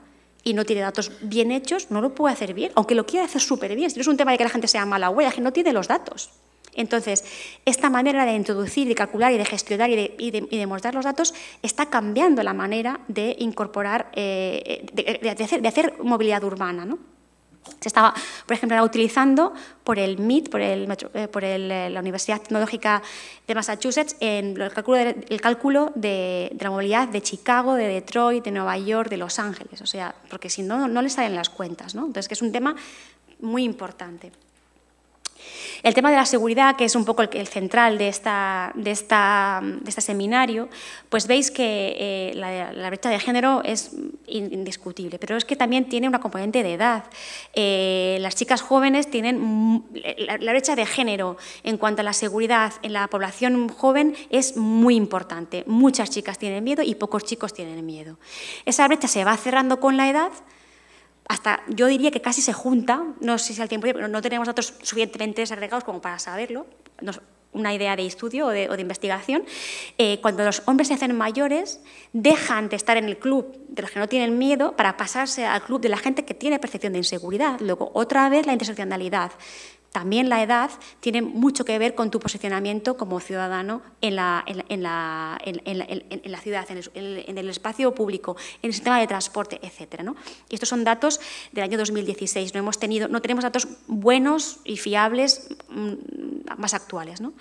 y no tiene datos bien hechos, no lo puede hacer bien, aunque lo quiera hacer súper bien. Si no es un tema de que la gente sea mala huella, es que no tiene los datos. Entonces, esta manera de introducir, de calcular y de gestionar y de, mostrar los datos está cambiando la manera de incorporar, eh, de, hacer, de, hacer, movilidad urbana. ¿no? se estaba, por ejemplo, utilizando por el MIT, por, eh, eh, la Universidad Tecnológica de Massachusetts, en el cálculo, de, la movilidad de Chicago, de Detroit, de Nueva York, de Los Ángeles, o sea, porque si no, no le salen las cuentas, ¿no? Entonces, que es un tema muy importante. El tema de la seguridad, que es un poco el, central de, este seminario, pues veis que eh, la, brecha de género es indiscutible, pero es que también tiene una componente de edad. Eh, las chicas jóvenes tienen la, brecha de género en cuanto a la seguridad en la población joven es muy importante. Muchas chicas tienen miedo y pocos chicos tienen miedo. Esa brecha se va cerrando con la edad hasta yo diría que casi se junta, no sé si al tiempo, pero no tenemos datos suficientemente desagregados como para saberlo, una idea de estudio o de, investigación, eh, cuando los hombres se hacen mayores, dejan de estar en el club de los que no tienen miedo para pasarse al club de la gente que tiene percepción de inseguridad. Luego, otra vez, la interseccionalidad también la edad tiene mucho que ver con tu posicionamiento como ciudadano en la, en, en la, en, la ciudad, en el, espacio público, en el sistema de transporte, etc. ¿no? Y estos son datos del año 2016. No, hemos tenido, no tenemos datos buenos y fiables mm, más actuales. ¿no?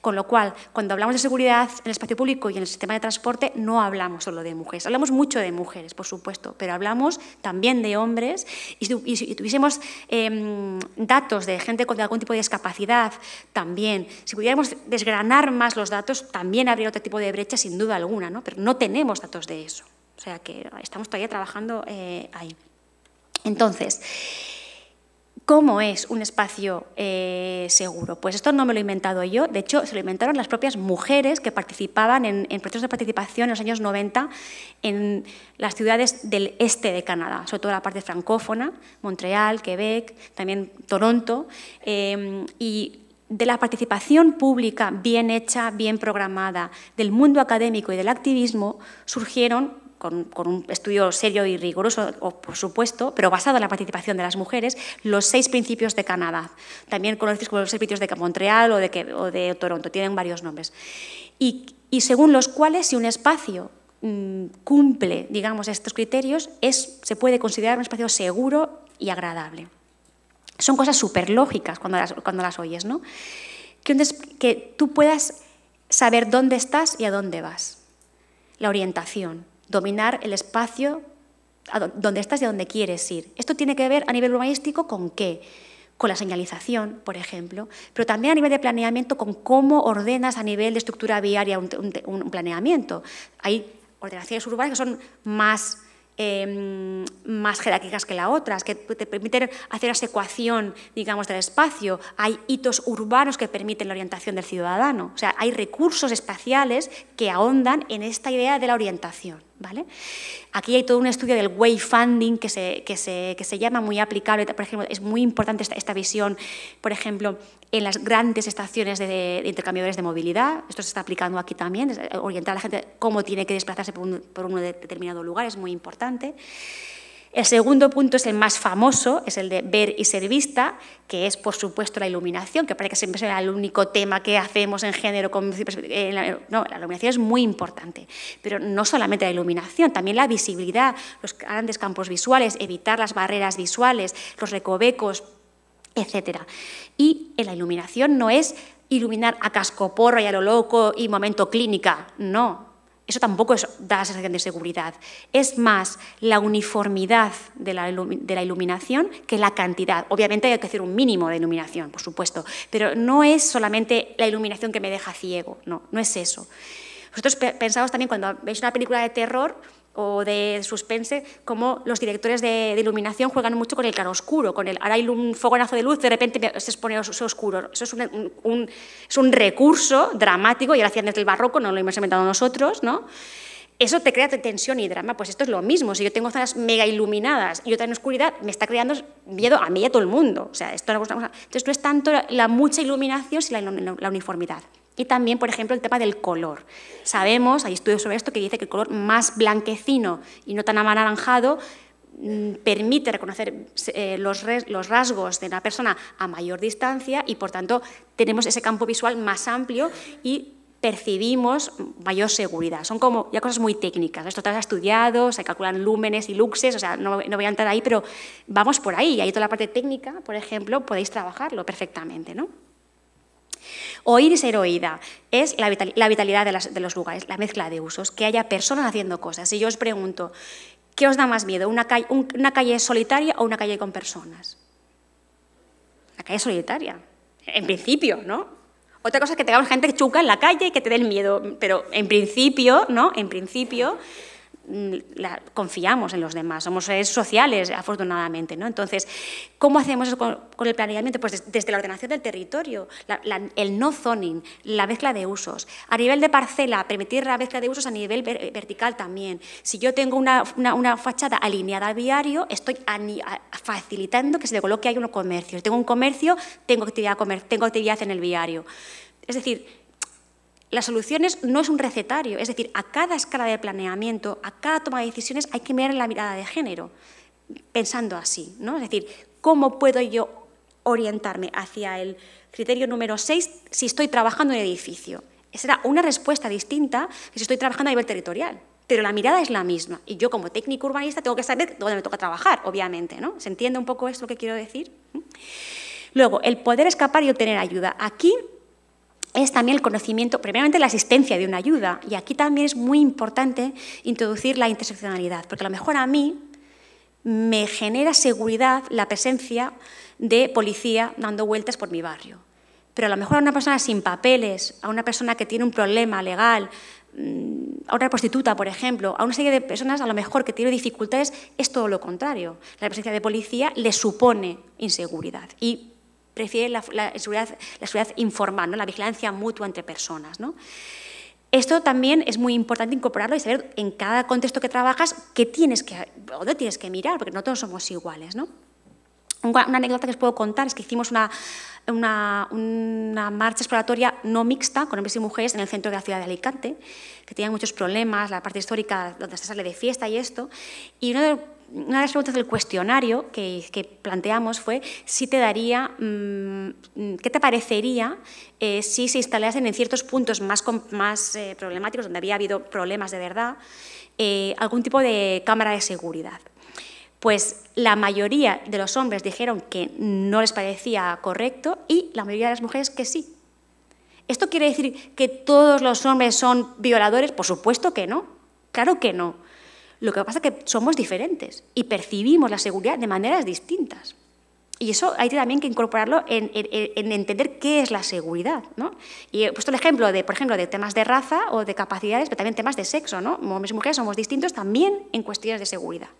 Con lo cual, cuando hablamos de seguridad en el espacio público y en el sistema de transporte, no hablamos solo de mujeres. Hablamos mucho de mujeres, por supuesto, pero hablamos también de hombres. Y si, tuviésemos em, datos de gente con de algún tipo de discapacidad, también. Si pudiéramos desgranar más los datos, también habría otro tipo de brecha, sin duda alguna, ¿no? pero no tenemos datos de eso. O sea que estamos todavía trabajando eh, ahí. Entonces, ¿Cómo es un espacio eh, seguro? Pues esto no me lo he inventado yo, de hecho se lo inventaron las propias mujeres que participaban en, procesos de participación en los años 90 en las ciudades del este de Canadá, sobre todo la parte francófona, Montreal, Quebec, también Toronto, em, y de la participación pública bien hecha, bien programada, del mundo académico y del activismo, surgieron con, un estudio serio y riguroso, por supuesto, pero basado en la participación de las mujeres, los seis principios de Canadá. También conocidos como los seis principios de Montreal o de, de Toronto, tienen varios nombres. Y, según los cuales, si un espacio mm, cumple, digamos, estos criterios, se puede considerar un espacio seguro y agradable. Son cosas súper lógicas cuando las, cuando las oyes, ¿no? que tú puedas saber dónde estás y a dónde vas. La orientación dominar el espacio donde estás y a donde quieres ir. Esto tiene que ver a nivel urbanístico con qué? Con la señalización, por ejemplo, pero también a nivel de planeamiento con cómo ordenas a nivel de estructura viaria un, planeamiento. Hay ordenaciones urbanas que son más, em, jerárquicas que las otras, que te permiten hacer esa ecuación, digamos, del espacio. Hay hitos urbanos que permiten la orientación del ciudadano. O sea, hay recursos espaciales que ahondan en esta idea de la orientación. ¿Vale? Aquí hay todo un estudio del wayfunding que se, que se, que se llama muy aplicable. Por ejemplo, es muy importante esta, visión, por ejemplo, en las grandes estaciones de, intercambiadores de movilidad. Esto se está aplicando aquí también, eh, orientar a la gente cómo tiene que desplazarse por un, por un determinado lugar es muy importante. El segundo punto es el más famoso, es el de ver y ser vista, que es, por supuesto, la iluminación, que parece que siempre será el único tema que hacemos en género. Con... no, la iluminación es muy importante, pero no solamente la iluminación, también la visibilidad, los grandes campos visuales, evitar las barreras visuales, los recovecos, etc. Y la iluminación no es iluminar a cascoporro y a lo loco y momento clínica, no, eso tampoco es, da la sensación de seguridad. Es más la uniformidad de la, iluminación que la cantidad. Obviamente hay que hacer un mínimo de iluminación, por supuesto, pero no es solamente la iluminación que me deja ciego, no, no es eso. Vosotros pensamos también cuando veis una película de terror, o de suspense, como los directores de, iluminación juegan mucho con el claro oscuro, con el ahora hay un fogonazo de luz, de repente se expone oscuro. Eso es un, es un recurso dramático, y lo hacían desde el barroco, no lo hemos inventado nosotros, ¿no? Eso te crea tensión y drama, pues esto es lo mismo. Si yo tengo zonas mega iluminadas y otra en oscuridad, me está creando miedo a mí y a todo el mundo. O sea, esto no es tanto la, mucha iluminación, sino la uniformidad. Y también, por ejemplo, el tema del color. Sabemos, hay estudios sobre esto que dice que el color más blanquecino y no tan anaranjado mm, permite reconocer eh, los, rasgos de una persona a mayor distancia y, por tanto, tenemos ese campo visual más amplio y percibimos mayor seguridad. Son como ya cosas muy técnicas. Esto está estudiado, se calculan lúmenes y luxes, o sea, no, no voy a entrar ahí, pero vamos por ahí. Y ahí toda la parte técnica, por ejemplo, podéis trabajarlo perfectamente, ¿no? Oír y ser oída es la, vitalidad de, los lugares, la mezcla de usos, que haya personas haciendo cosas. Si yo os pregunto, ¿Qué os da más miedo, una calle, solitaria o una calle con personas? La calle solitaria, en principio, ¿no? Otra cosa es que tengamos gente que chuca en la calle y que te den miedo, pero en principio, ¿no? En principio, Mm, la, confiamos en los demás, somos sociales, afortunadamente. ¿no? Entonces, ¿cómo hacemos eso con, el planeamiento? Pues desde la ordenación del territorio, el no zoning, la mezcla de usos. A nivel de parcela, permitir la mezcla de usos a nivel vertical también. Si yo tengo una, una, fachada alineada al viario, estoy facilitando que se le coloque ahí unos comercios. Tengo un comercio, tengo actividad, comer, tengo actividad en el viario. Es decir, las soluciones no es un recetario, es decir, a cada escala de planeamiento, a cada toma de decisiones hay que mirar la mirada de género, pensando así, ¿no? Es decir, ¿cómo puedo yo orientarme hacia el criterio número 6 si estoy trabajando en edificio? Será una respuesta distinta que si estoy trabajando a nivel territorial, pero la mirada es la misma y yo como técnico urbanista tengo que saber dónde me toca trabajar, obviamente, ¿no? ¿Se entiende un poco esto que quiero decir? Luego, el poder escapar y obtener ayuda. Aquí es también el conocimiento, primeramente la existencia de una ayuda. Y aquí también es muy importante introducir la interseccionalidad, porque a lo mejor a mí me genera seguridad la presencia de policía dando vueltas por mi barrio. Pero a lo mejor a una persona sin papeles, a una persona que tiene un problema legal, mm, a una prostituta, por ejemplo, a una serie de personas a lo mejor que tiene dificultades, es todo lo contrario. La presencia de policía le supone inseguridad. Y prefiere la, seguridad, la seguridad, informal, la vigilancia mutua entre personas. ¿no? Esto también es muy importante incorporarlo y saber en cada contexto que trabajas qué tienes que, dónde tienes que mirar, porque no todos somos iguales. ¿no? Una, anécdota que os puedo contar es que hicimos una, una, marcha exploratoria no mixta con hombres y mujeres en el centro de la ciudad de Alicante, que tenía muchos problemas, la parte histórica donde se sale de fiesta y esto. Y uno de una de las preguntas del cuestionario que, planteamos fue si te daría, mm, qué te parecería eh, si se instalasen en ciertos puntos más, eh, problemáticos, donde había habido problemas de verdad, eh, algún tipo de cámara de seguridad. Pues la mayoría de los hombres dijeron que no les parecía correcto y la mayoría de las mujeres que sí. ¿Esto quiere decir que todos los hombres son violadores? Por supuesto que no, claro que no lo que pasa es que somos diferentes y percibimos la seguridad de maneras distintas. Y eso hay también que incorporarlo en, entender qué es la seguridad. Y he puesto el ejemplo, de, por ejemplo, de temas de raza o de capacidades, pero también temas de sexo. ¿no? Hombres y mujeres somos distintos también en cuestiones de seguridad.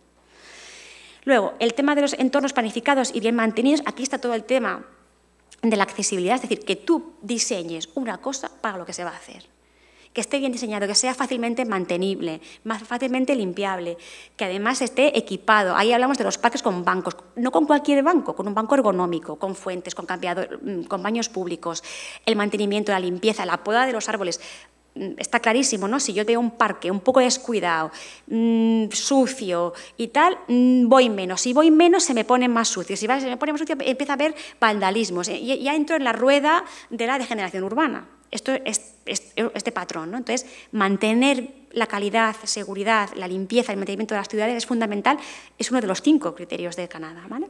Luego, el tema de los entornos planificados y bien mantenidos, aquí está todo el tema de la accesibilidad, es decir, que tú diseñes una cosa para lo que se va a hacer que esté bien diseñado, que sea fácilmente mantenible, más fácilmente limpiable, que además esté equipado. Ahí hablamos de los parques con bancos, no con cualquier banco, con un banco ergonómico, con fuentes, con, mm, con baños públicos, el mantenimiento, la limpieza, la poda de los árboles mm, está clarísimo, ¿no? Si yo tengo un parque un poco descuidado, mm, sucio y tal, voy menos. Si voy menos, se me pone más sucio. Si se me pone más sucio, empieza a haber vandalismos. Ya entro en la rueda de la degeneración urbana esto es, este patrón. ¿no? Entonces, mantener la calidad, seguridad, la limpieza, y el mantenimiento de las ciudades es fundamental, es uno de los cinco criterios de Canadá. ¿vale?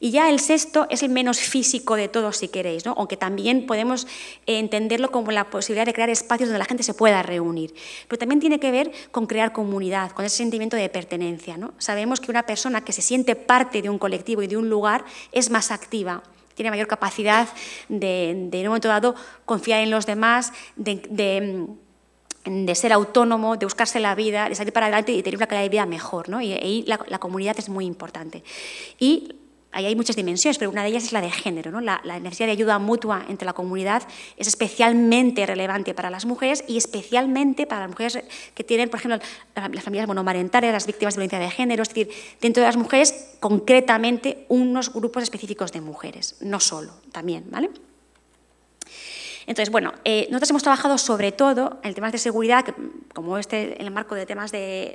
Y ya el sexto es el menos físico de todos, si queréis, ¿no? aunque también podemos entenderlo como la posibilidad de crear espacios donde la gente se pueda reunir. Pero también tiene que ver con crear comunidad, con ese sentimiento de pertenencia. ¿no? Sabemos que una persona que se siente parte de un colectivo y de un lugar es más activa tiene mayor capacidad de, de en un momento dado, confiar en los demás, de, ser autónomo, de buscarse la vida, de salir para adelante y tener una calidad de vida mejor. ¿no? Y ahí la, comunidad es muy importante. Y hay muchas dimensiones, pero una de ellas es la de género. ¿no? La, necesidad de ayuda mutua entre la comunidad es especialmente relevante para las mujeres y especialmente para las mujeres que tienen, por ejemplo, las familias monomarentales, las víctimas de violencia de género, es decir, dentro de las mujeres, concretamente, unos grupos específicos de mujeres, no solo, también, ¿vale? Entonces, bueno, eh, nosotros hemos trabajado sobre todo en temas de seguridad, como este, en el marco de temas de,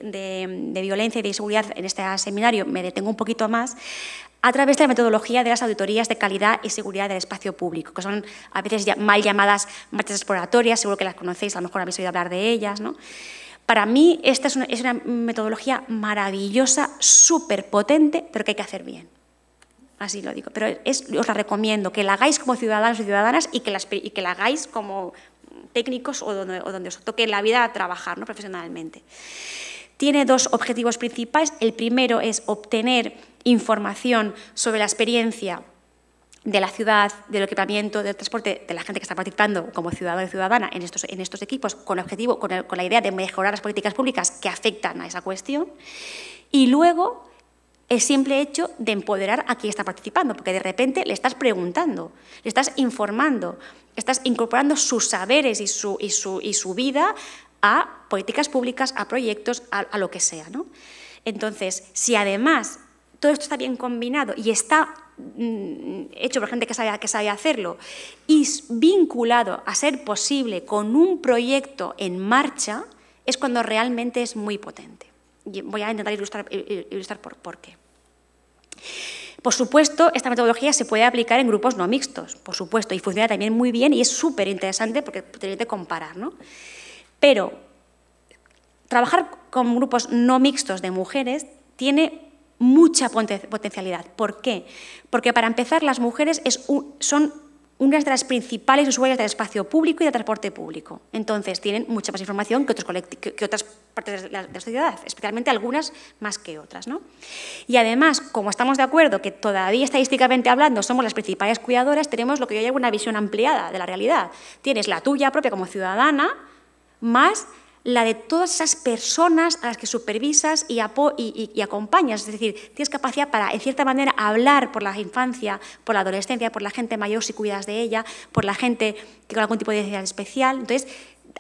de, violencia y de inseguridad en este seminario me detengo un poquito más, a través de la metodología de las auditorías de calidad y seguridad del espacio público, que son a veces mal llamadas marchas exploratorias, seguro que las conocéis, a lo mejor habéis oído hablar de ellas. ¿no? Para mí esta es una, metodología maravillosa, súper potente, pero que hay que hacer bien. Así lo digo, pero os la recomiendo, que la hagáis como ciudadanos y ciudadanas y que, la, y que la hagáis como técnicos o donde, o donde os toque la vida a trabajar ¿no? profesionalmente. Tiene dos objetivos principales. El primero es obtener información sobre la experiencia de la ciudad, del equipamiento, del transporte, de la gente que está participando como ciudadano y ciudadana en estos, en estos equipos, con, objetivo, con, la idea de mejorar las políticas públicas que afectan a esa cuestión. Y luego el simple hecho de empoderar a quien está participando, porque de repente le estás preguntando, le estás informando, estás incorporando sus saberes y su, y su, vida a políticas públicas, a proyectos, a, lo que sea. ¿no? Entonces, si además todo esto está bien combinado y está mm, hecho por gente que sabe, que sabe hacerlo y vinculado a ser posible con un proyecto en marcha, es cuando realmente es muy potente. voy a intentar ilustrar, ilustrar por, qué. Por supuesto, esta metodología se puede aplicar en grupos no mixtos, por supuesto, y funciona también muy bien y es súper interesante porque tenéis que comparar. Pero trabajar con grupos no mixtos de mujeres tiene mucha potencialidad. ¿Por qué? Porque para empezar las mujeres son unas de las principales usuarias del espacio público y del transporte público. Entonces, tienen mucha más información que, otras partes de la, sociedad, especialmente algunas más que otras. Y además, como estamos de acuerdo que todavía estadísticamente hablando somos las principales cuidadoras, tenemos lo que yo llamo una visión ampliada de la realidad. Tienes la tuya propia como ciudadana, más la de todas esas personas a las que supervisas y, y, acompañas. Es decir, tienes capacidad para, en cierta manera, hablar por la infancia, por la adolescencia, por la gente mayor si cuidas de ella, por la gente que con algún tipo de necesidad especial. Entonces,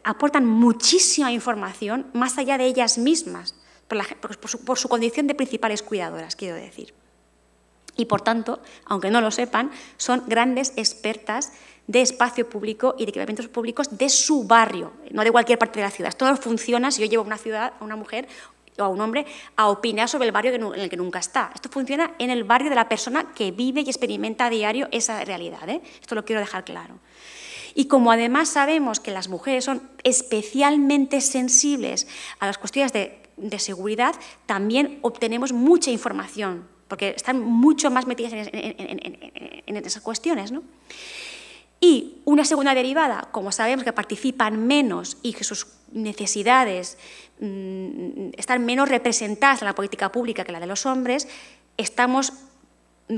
aportan muchísima información más allá de ellas mismas, por, por su condición de principales cuidadoras, quiero decir. Y, por tanto, aunque no lo sepan, son grandes expertas de espacio público y de equipamientos públicos de su barrio, no de cualquier parte de la ciudad. Esto no funciona si yo llevo a una ciudad, a una mujer o a un hombre a opinar sobre el barrio en el que nunca está. Esto funciona en el barrio de la persona que vive y experimenta a diario esa realidad. ¿eh? Esto lo quiero dejar claro. Y como además sabemos que las mujeres son especialmente sensibles a las cuestiones de, seguridad, también obtenemos mucha información, porque están mucho más metidas en, esas cuestiones. ¿no? Y una segunda derivada, como sabemos que participan menos y que sus necesidades mm, están menos representadas en la política pública que la de los hombres, estamos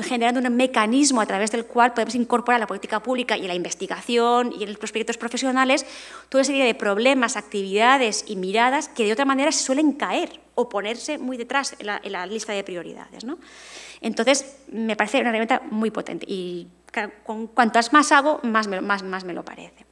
generando un mecanismo a través del cual podemos incorporar a la política pública y a la investigación y en los proyectos profesionales toda serie de problemas, actividades y miradas que de otra manera se suelen caer o ponerse muy detrás en la, lista de prioridades. Entonces, me parece una herramienta muy potente y con cuantas más hago, más me, lo parece.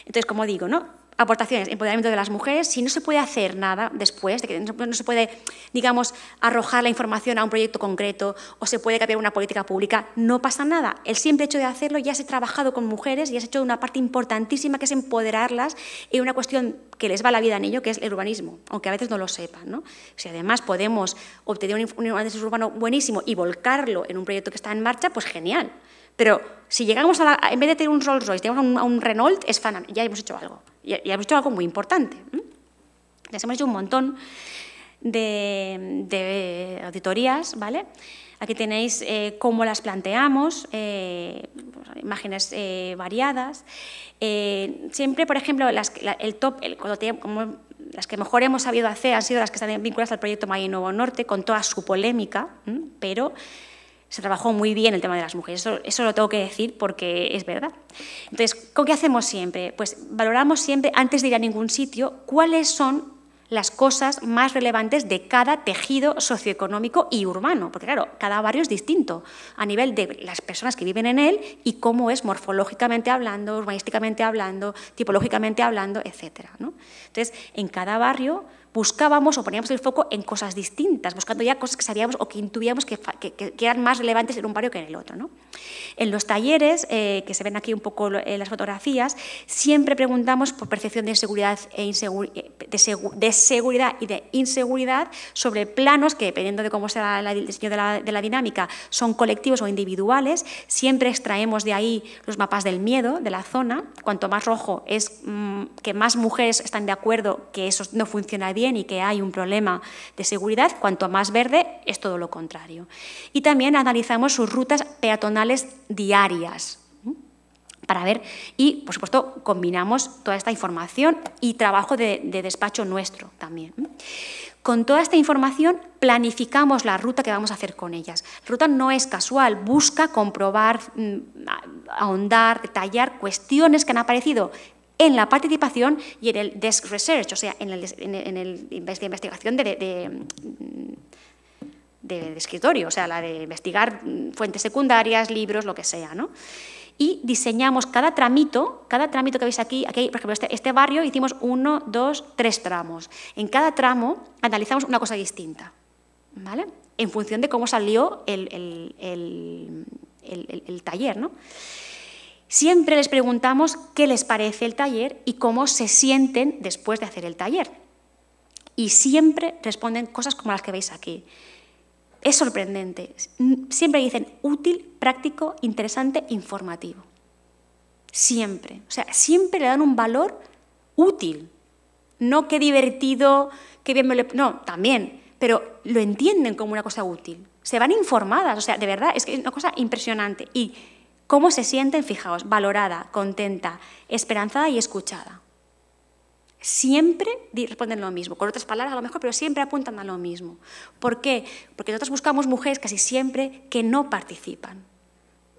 Entonces, como digo, ¿no? aportaciones, empoderamiento de las mujeres, si no se puede hacer nada después, de que no se puede, digamos, arrojar la información a un proyecto concreto o se puede cambiar una política pública, no pasa nada. El simple hecho de hacerlo, ya se ha trabajado con mujeres, ya has hecho una parte importantísima que es empoderarlas en una cuestión que les va la vida en ello, que es el urbanismo, aunque a veces no lo sepan. Si además podemos obtener un, análisis urbano buenísimo y volcarlo en un proyecto que está en marcha, pues genial. Pero si llegamos a en vez de tener un Rolls Royce, llegamos a un, Renault, es fan, ya hemos hecho algo, ya, hemos hecho algo muy importante. Les hemos hecho un montón de, auditorías, ¿vale? Aquí tenéis eh, cómo las planteamos, eh, pues, imágenes eh, variadas. siempre, por ejemplo, las, el top, las que mejor hemos sabido hacer han sido las que están vinculadas al proyecto Valle Nuevo Norte, con toda su polémica, pero se trabajó muy bien el tema de las mujeres. Eso, lo tengo que decir porque es verdad. Entonces, ¿con qué hacemos siempre? Pues valoramos siempre, antes de ir a ningún sitio, cuáles son las cosas más relevantes de cada tejido socioeconómico y urbano, porque claro, cada barrio es distinto a nivel de las personas que viven en él y cómo es morfológicamente hablando, urbanísticamente hablando, tipológicamente hablando, etc. ¿no? Entonces, en cada barrio buscábamos o poníamos el foco en cosas distintas, buscando ya cosas que sabíamos o que intuíamos que, eran más relevantes en un barrio que en el otro. ¿no? En los talleres, eh, que se ven aquí un poco en eh, las fotografías, siempre preguntamos por percepción de seguridad, e eh, de, seguridad y de inseguridad sobre planos que, dependiendo de cómo sea el diseño de la, la dinámica, son colectivos o individuales. Siempre extraemos de ahí los mapas del miedo de la zona. Cuanto más rojo es mm, que más mujeres están de acuerdo que eso no funciona y que hay un problema de seguridad, cuanto más verde es todo lo contrario. Y también analizamos sus rutas peatonales diarias, para ver y, por supuesto, combinamos toda esta información y trabajo de, de, despacho nuestro también. Con toda esta información planificamos la ruta que vamos a hacer con ellas. La ruta no es casual, busca comprobar, mm, ahondar, detallar cuestiones que han aparecido en la participación y en el desk research, o sea, en, la investigación de, de, escritorio, o sea, la de investigar fuentes secundarias, libros, lo que sea, ¿no? Y diseñamos cada tramito, cada tramito que veis aquí, aquí por ejemplo, este, este barrio hicimos uno, dos, tres tramos. En cada tramo analizamos una cosa distinta, ¿vale? En función de cómo salió el, el taller, ¿no? Siempre les preguntamos qué les parece el taller y cómo se sienten después de hacer el taller. Y siempre responden cosas como las que veis aquí. Es sorprendente. Siempre dicen útil, práctico, interesante, informativo. Siempre. O sea, siempre le dan un valor útil. No qué divertido, qué bien me lo... No, también. Pero lo entienden como una cosa útil. Se van informadas. O sea, de verdad, es que una cosa impresionante. Y cómo se sienten, fijaos, valorada, contenta, esperanzada y escuchada. Siempre responden lo mismo, con otras palabras a lo mejor, pero siempre apuntan a lo mismo. ¿Por qué? Porque nosotros buscamos mujeres casi siempre que no participan.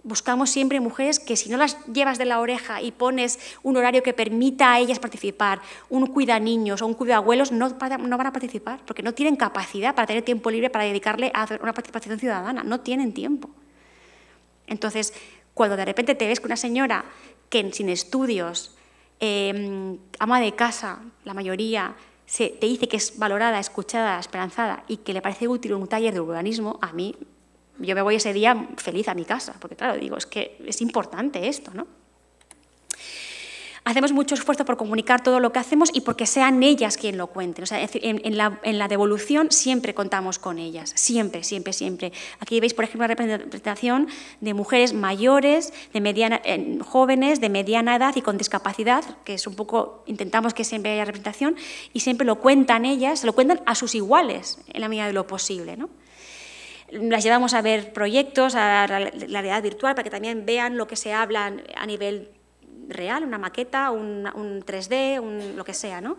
Buscamos siempre mujeres que si no las llevas de la oreja y pones un horario que permita a ellas participar, un cuida niños o un cuida abuelos, no, van a participar porque no tienen capacidad para tener tiempo libre para dedicarle a hacer una participación ciudadana, no tienen tiempo. Entonces, cuando de repente te ves con una señora que sin estudios, em, ama de casa, la mayoría, te dice que es valorada, escuchada, esperanzada y que le parece útil un taller de urbanismo, a mí, yo me voy ese día feliz a mi casa, porque claro, digo, es que es importante esto, ¿no? hacemos mucho esfuerzo por comunicar todo lo que hacemos y porque sean ellas quien lo cuenten. en, la, devolución siempre contamos con ellas, siempre, siempre, siempre. Aquí veis, por ejemplo, la representación de mujeres mayores, de eh, jóvenes, de mediana edad y con discapacidad, que es un poco, intentamos que siempre haya representación, y siempre lo cuentan ellas, lo cuentan a sus iguales, en la medida de lo posible, ¿no? las llevamos a ver proyectos, a la realidad virtual, para que también vean lo que se habla a nivel real, una maqueta, un, 3D, un, lo que sea. ¿no?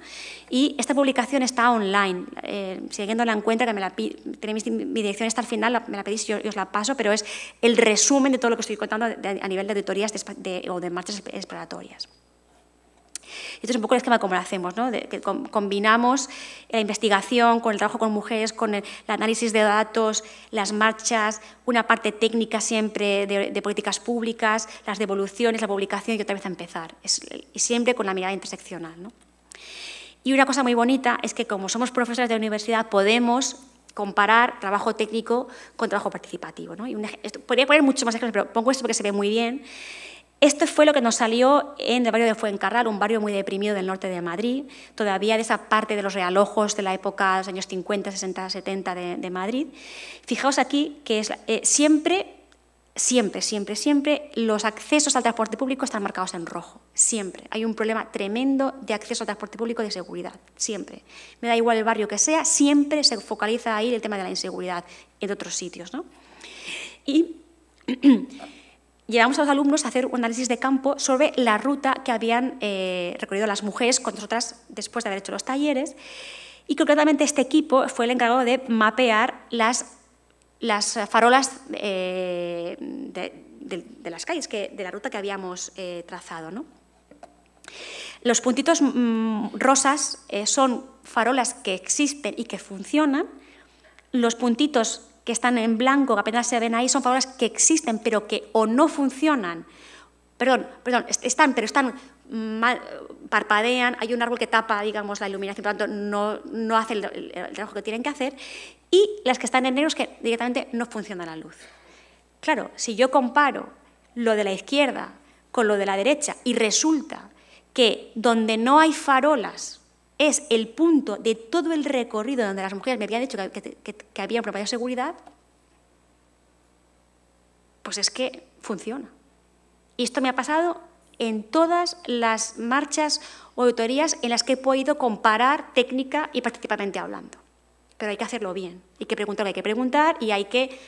Y esta publicación está online. Eh, en cuenta la que tenéis mi, dirección está al final, me la pedís yo, os la paso, pero es el resumen de todo lo que estoy contando a, nivel de auditorías o de marchas exploratorias. Esto es un poco el esquema como lo hacemos, ¿no? que combinamos la investigación con el trabajo con mujeres, con el, análisis de datos, las marchas, una parte técnica siempre de, políticas públicas, las devoluciones, la publicación y otra vez a empezar. Es, y siempre con la mirada interseccional. ¿no? Y una cosa muy bonita es que como somos profesores de la universidad podemos comparar trabajo técnico con trabajo participativo. ¿no? podría poner mucho más ejemplos, pero pongo esto porque se ve muy bien. Esto fue lo que nos salió en el barrio de Fuencarral, un barrio muy deprimido del norte de Madrid, todavía de esa parte de los realojos de la época de los años 50, 60, 70 de, Madrid. Fijaos aquí que es, eh, siempre, siempre, siempre, siempre los accesos al transporte público están marcados en rojo, siempre. Hay un problema tremendo de acceso al transporte público y de seguridad, siempre. Me da igual el barrio que sea, siempre se focaliza ahí el tema de la inseguridad, en otros sitios. ¿no? Y ah, llevamos a los alumnos a hacer un análisis de campo sobre la ruta que habían eh, recorrido las mujeres con nosotras después de haber hecho los talleres. Y concretamente este equipo fue el encargado de mapear las, farolas eh, de, las calles, que, de la ruta que habíamos eh, trazado. Los puntitos mm, rosas son farolas que existen y que funcionan. Los puntitos que están en blanco, que apenas se ven ahí, son farolas que existen, pero que o no funcionan. Perdón, perdón, están, pero están mal, parpadean, hay un árbol que tapa, digamos, la iluminación, por lo tanto, no, no hace el, trabajo que tienen que hacer, y las que están en negro que directamente no funciona la luz. Claro, si yo comparo lo de la izquierda con lo de la derecha y resulta que donde no hay farolas es el punto de todo el recorrido donde las mujeres me habían dicho que, que, que había un de seguridad, pues es que funciona. Y esto me ha pasado en todas las marchas o auditorías en las que he podido comparar técnica y participativamente hablando. Pero hay que hacerlo bien, hay que preguntar hay que preguntar y hay que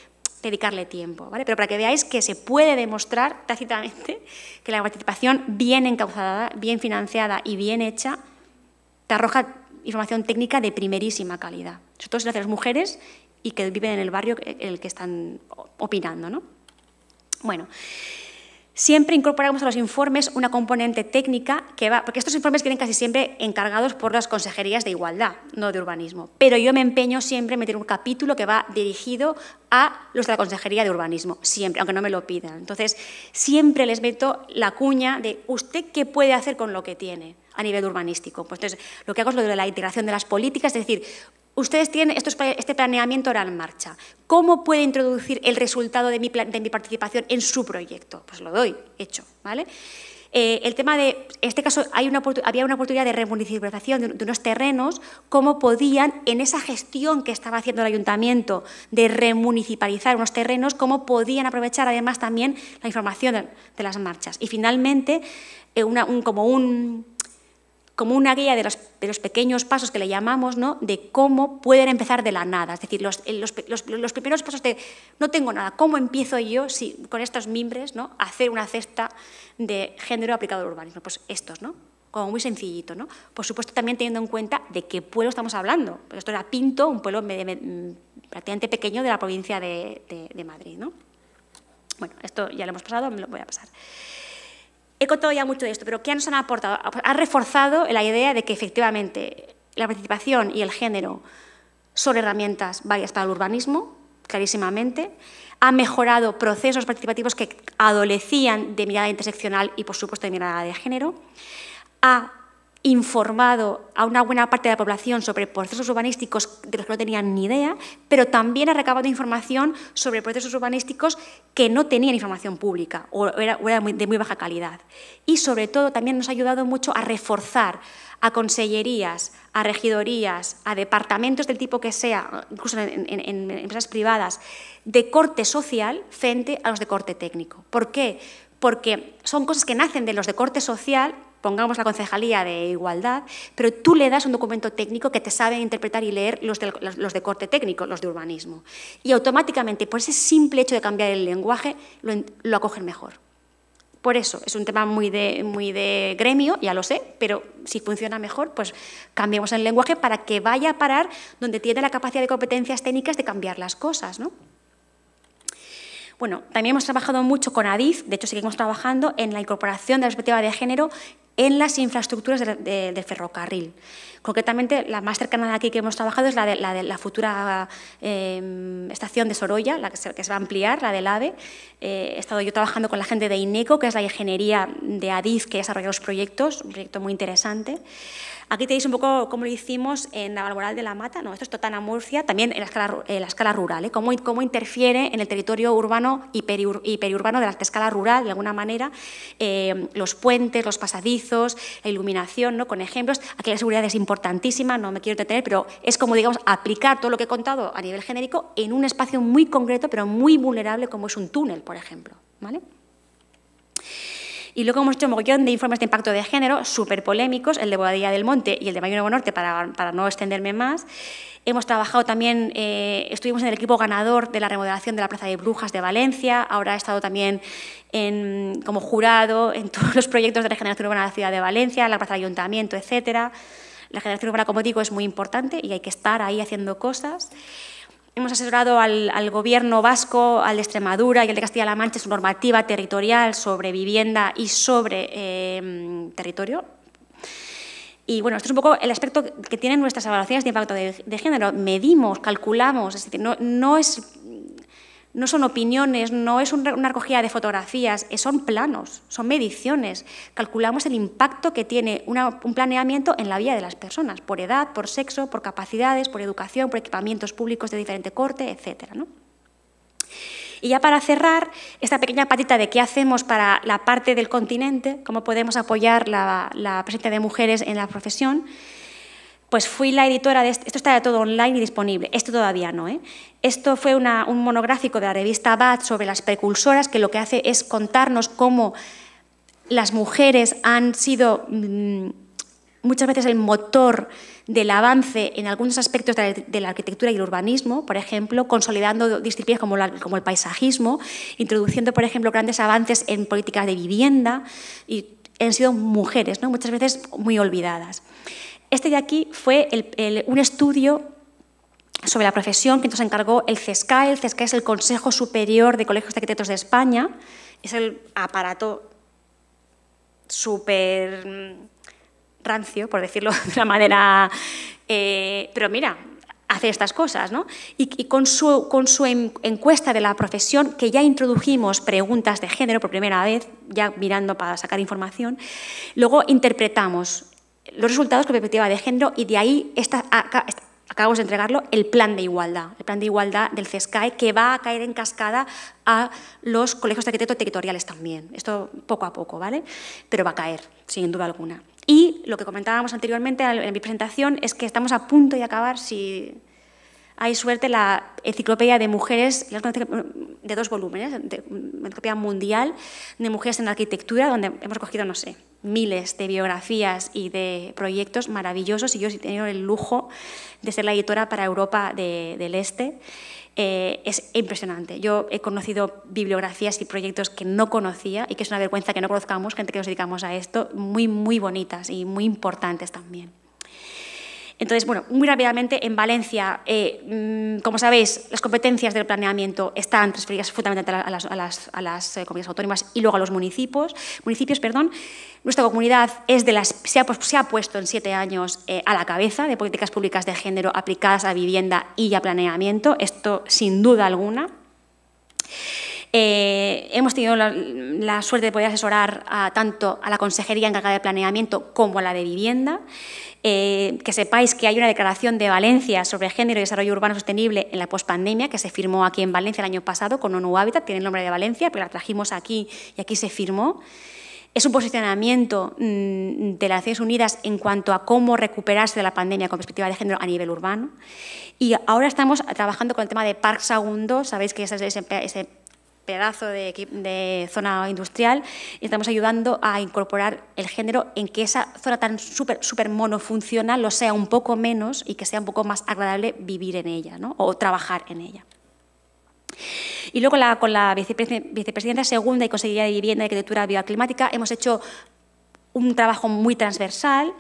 dedicarle tiempo, Pero para que veáis que se puede demostrar tácitamente que la participación bien encauzada, bien financiada y bien hecha te arroja información técnica de primerísima calidad, sobre todo gracias a las mujeres y que viven en el barrio en el que están opinando. ¿no? Bueno, siempre incorporamos a los informes una componente técnica que va, porque estos informes vienen casi siempre encargados por las consejerías de igualdad, no de urbanismo, pero yo me empeño siempre en meter un capítulo que va dirigido a los de la consejería de urbanismo, siempre, aunque no me lo pidan. Entonces, siempre les meto la cuña de usted qué puede hacer con lo que tiene a nivel urbanístico. Pues entonces, lo que hago es lo de la integración de las políticas, es decir, ustedes tienen este planeamiento ahora en marcha. ¿Cómo puede introducir el resultado de mi, participación en su proyecto? Pues lo doy, hecho, ¿vale? Eh, el tema de, en este caso, había una oportunidad de remunicipalización de, unos terrenos, cómo podían, en esa gestión que estaba haciendo el ayuntamiento de remunicipalizar unos terrenos, cómo podían aprovechar además también la información de, las marchas. Y finalmente, eh, como un como una guía de los, pequeños pasos que le llamamos, ¿no? de cómo pueden empezar de la nada. Es decir, los, primeros pasos de no tengo nada, ¿cómo empiezo yo si, con estos mimbres ¿no? a hacer una cesta de género aplicado al urbanismo? Pues estos, ¿no? como muy sencillito. ¿no? Por supuesto, también teniendo en cuenta de qué pueblo estamos hablando. Pues esto era Pinto, un pueblo mm, prácticamente pequeño de la provincia de, Madrid. ¿no? Bueno, esto ya lo hemos pasado, me lo voy a pasar. He contado ya mucho de esto, pero ¿qué nos han aportado? Ha reforzado la idea de que efectivamente la participación y el género son herramientas varias para el urbanismo, clarísimamente. Ha mejorado procesos participativos que adolecían de mirada interseccional y, por supuesto, de mirada de género informado a una buena parte de la población sobre procesos urbanísticos de los que no tenían ni idea, pero también ha recabado información sobre procesos urbanísticos que no tenían información pública o era, de muy baja calidad. Y sobre todo también nos ha ayudado mucho a reforzar a consellerías, a regidorías, a departamentos del tipo que sea, incluso en, en, empresas privadas, de corte social frente a los de corte técnico. ¿Por qué? Porque son cosas que nacen de los de corte social pongamos la Concejalía de Igualdad, pero tú le das un documento técnico que te sabe interpretar y leer los de, corte técnico, los de urbanismo. Y automáticamente, por ese simple hecho de cambiar el lenguaje, lo, lo acogen mejor. Por eso, es un tema muy de, muy de gremio, ya lo sé, pero si funciona mejor, pues cambiemos el lenguaje para que vaya a parar donde tiene la capacidad de competencias técnicas de cambiar las cosas, ¿no? Bueno, también hemos trabajado mucho con ADIF, de hecho seguimos trabajando en la incorporación de la perspectiva de género en las infraestructuras del ferrocarril. Concretamente, la más cercana de aquí que hemos trabajado es la de la, futura em, estación de Sorolla, la que se, va a ampliar, la del AVE. Eh, he estado yo trabajando con la gente de INECO, que es la ingeniería de ADIF que desarrolla los proyectos, un proyecto muy interesante. Aquí tenéis un poco cómo lo hicimos en la Valboral de la Mata, no, esto es Totana Murcia, también en la escala, rural, ¿eh? cómo, interfiere en el territorio urbano y periurbano de la escala rural, de alguna manera, eh, los puentes, los pasadizos, la iluminación, ¿no? con ejemplos. Aquí la seguridad es importantísima, no me quiero detener, pero es como, digamos, aplicar todo lo que he contado a nivel genérico en un espacio muy concreto, pero muy vulnerable, como es un túnel, por ejemplo. ¿vale? Y luego hemos hecho un de informes de impacto de género, súper polémicos, el de Boadilla del Monte y el de Mayo Nuevo Norte, para, no extenderme más. Hemos trabajado también, eh, estuvimos en el equipo ganador de la remodelación de la Plaza de Brujas de Valencia, ahora he estado también como jurado en todos los proyectos de regeneración urbana de la ciudad de Valencia, la Plaza de Ayuntamiento, etcétera. La regeneración urbana, como digo, es muy importante y hay que estar ahí haciendo cosas. Hemos asesorado al, gobierno vasco, al de Extremadura y al de Castilla-La Mancha su normativa territorial sobre vivienda y sobre em, territorio. Y bueno, esto es un poco el aspecto que tienen nuestras evaluaciones de impacto de, género. Medimos, calculamos, es decir, no es no son opiniones, no es una recogida de fotografías, son planos, son mediciones. Calculamos el impacto que tiene un planeamiento en la vida de las personas, por edad, por sexo, por capacidades, por educación, por equipamientos públicos de diferente corte, etc. Y ya para cerrar, esta pequeña patita de qué hacemos para la parte del continente, cómo podemos apoyar la, la presencia de mujeres en la profesión, pues fui la editora de esto, esto está todo online y disponible, esto todavía no. ¿eh? Esto fue un monográfico de la revista BAT sobre las precursoras que lo que hace es contarnos cómo las mujeres han sido mm, muchas veces el motor del avance en algunos aspectos de la, arquitectura y el urbanismo, por ejemplo, consolidando disciplinas como, como, el paisajismo, introduciendo, por ejemplo, grandes avances en políticas de vivienda, y han sido mujeres, ¿no? muchas veces muy olvidadas. Este de aquí fue un estudio sobre la profesión que nos encargó el CESCAE. El CESCAE es el Consejo Superior de Colegios de Arquitectos de España. Es el aparato súper mm, rancio, por decirlo de una manera... Eh, pero mira, hace estas cosas, ¿no? Y, con, su, con, su, encuesta de la profesión, que ya introdujimos preguntas de género por primera vez, ya mirando para sacar información, luego interpretamos los resultados con perspectiva de género y de ahí acabamos de entregarlo el plan de igualdad, el plan de igualdad del CESCAE que va a caer en cascada a los colegios de arquitectos territoriales también. Esto poco a poco, ¿vale? Pero va a caer, sin duda alguna. Y lo que comentábamos anteriormente en mi presentación es que estamos a punto de acabar, si hay suerte la enciclopedia de mujeres, de dos volúmenes, de, enciclopedia mundial de mujeres en arquitectura, donde hemos cogido, no sé, miles de biografías y de proyectos maravillosos, y yo he tenido el lujo de ser la editora para Europa del Este. Eh, es impresionante. Yo he conocido bibliografías y proyectos que no conocía y que es una vergüenza que no conozcamos, gente que nos dedicamos a esto, muy, muy bonitas y muy importantes también. Entonces, bueno, muy rápidamente, en Valencia, eh, mm, como sabéis, las competencias del planeamiento están transferidas fundamentalmente a las, a eh, comunidades autónomas y luego a los municipios. municipios perdón. Nuestra comunidad se, ha, puesto en siete años eh, a la cabeza de políticas públicas de género aplicadas a vivienda y a planeamiento, esto sin duda alguna. hemos tenido la, suerte de poder asesorar tanto a la consejería encargada de planeamiento como a la de vivienda. Eh, que sepáis que hay una declaración de Valencia sobre género y desarrollo urbano sostenible en la pospandemia que se firmó aquí en Valencia el año pasado con ONU Habitat, tiene el nombre de Valencia, pero la trajimos aquí y aquí se firmó. Es un posicionamiento mm, de las Naciones Unidas en cuanto a cómo recuperarse de la pandemia con perspectiva de género a nivel urbano. Y ahora estamos trabajando con el tema de Park Segundo, sabéis que ese, ese pedazo de, zona industrial y estamos ayudando a incorporar el género en que esa zona tan súper super monofuncional lo sea un poco menos y que sea un poco más agradable vivir en ella o trabajar en ella. Y luego con la, vicepresidenta segunda y Consejería de Vivienda y Arquitectura Bioclimática hemos hecho un trabajo muy transversal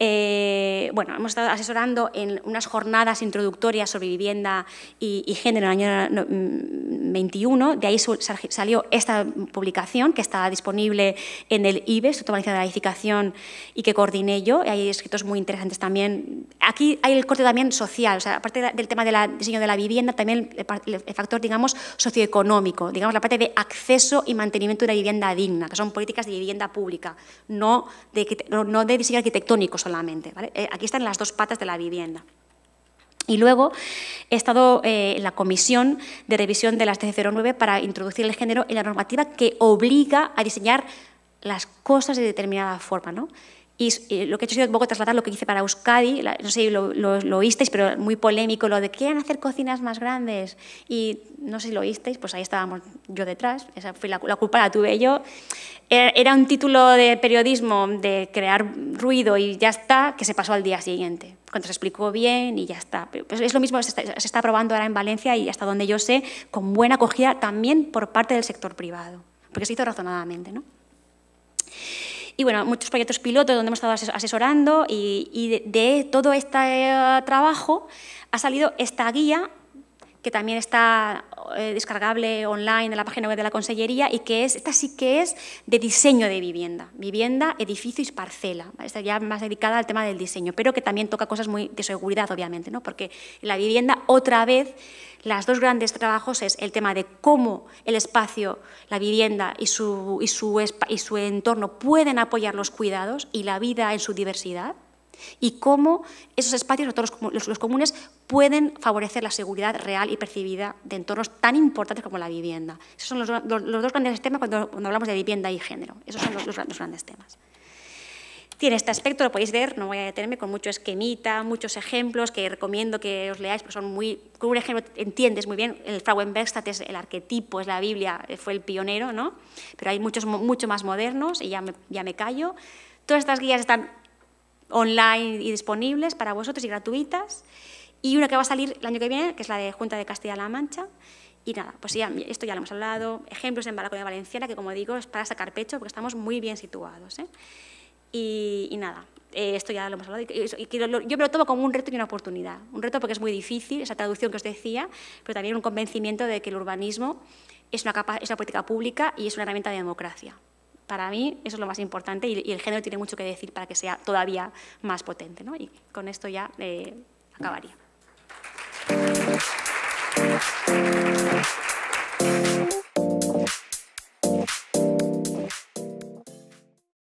eh, bueno, hemos estado asesorando en unas jornadas introductorias sobre vivienda y, género en el año 21, mm, de ahí salió esta publicación que está disponible en el IBE, Instituto de la Edificación, y que coordiné yo, hay escritos muy interesantes también. Aquí hay el corte también social, o sea, aparte del tema del diseño de la vivienda, también el factor, digamos, socioeconómico, digamos, la parte de acceso y mantenimiento de una vivienda digna, que son políticas de vivienda pública, no de, no de diseño arquitectónico solamente. Eh, aquí están las dos patas de la vivienda. Y luego he estado eh, en la comisión de revisión de las TC09 para introducir el género en la normativa que obliga a diseñar las cosas de determinada forma. ¿no? Y lo que he hecho es sido un poco trasladar lo que hice para Euskadi, no sé si lo, oísteis, pero muy polémico, lo de quieren hacer cocinas más grandes. Y no sé si lo oísteis, pues ahí estábamos yo detrás, esa fue la, culpa la tuve yo. E, era, un título de periodismo de crear ruido y ya está, que se pasó al día siguiente cuando se explicó bien y ya está. Pues, es lo mismo, se está, se está, probando ahora en Valencia y hasta donde yo sé, con buena acogida también por parte del sector privado, porque se hizo razonadamente. ¿no? Y bueno, muchos proyectos pilotos donde hemos estado asesorando y, de, todo este eh, trabajo ha salido esta guía que también está eh, descargable online en la página web de la Consellería y que es, esta sí que es de diseño de vivienda, vivienda, edificio y parcela, está ya más dedicada al tema del diseño, pero que también toca cosas muy de seguridad, obviamente, ¿no? porque la vivienda otra vez las dos grandes trabajos es el tema de cómo el espacio, la vivienda y su, su, y su entorno pueden apoyar los cuidados y la vida en su diversidad, y cómo esos espacios, los, comunes, pueden favorecer la seguridad real y percibida de entornos tan importantes como la vivienda. Esos son los, dos grandes temas cuando, cuando, hablamos de vivienda y género. Esos son los, dos grandes temas. Tiene este aspecto, lo podéis ver, no voy a detenerme, con mucho esquemita, muchos ejemplos que recomiendo que os leáis, porque son muy, con un ejemplo entiendes muy bien, el Frauenbergstadt es el arquetipo, es la Biblia, fue el pionero, ¿no? Pero hay muchos mucho más modernos y ya ya me callo. Todas estas guías están online y disponibles para vosotros y gratuitas. Y una que va a salir el año que viene, que es la de Junta de Castilla-La Mancha. Y nada, pues esto ya lo hemos hablado, ejemplos en de Valenciana, que como digo, es para sacar pecho porque estamos muy bien situados. ¿eh? Y, nada, eh, esto ya lo hemos hablado. Y, yo me lo tomo como un reto y una oportunidad. Un reto porque es muy difícil, esa traducción que os decía, pero también un convencimiento de que el urbanismo es una, es una política pública y es una herramienta de democracia. Para mí eso es lo más importante y, el género tiene mucho que decir para que sea todavía más potente. Y con esto ya eh, acabaría.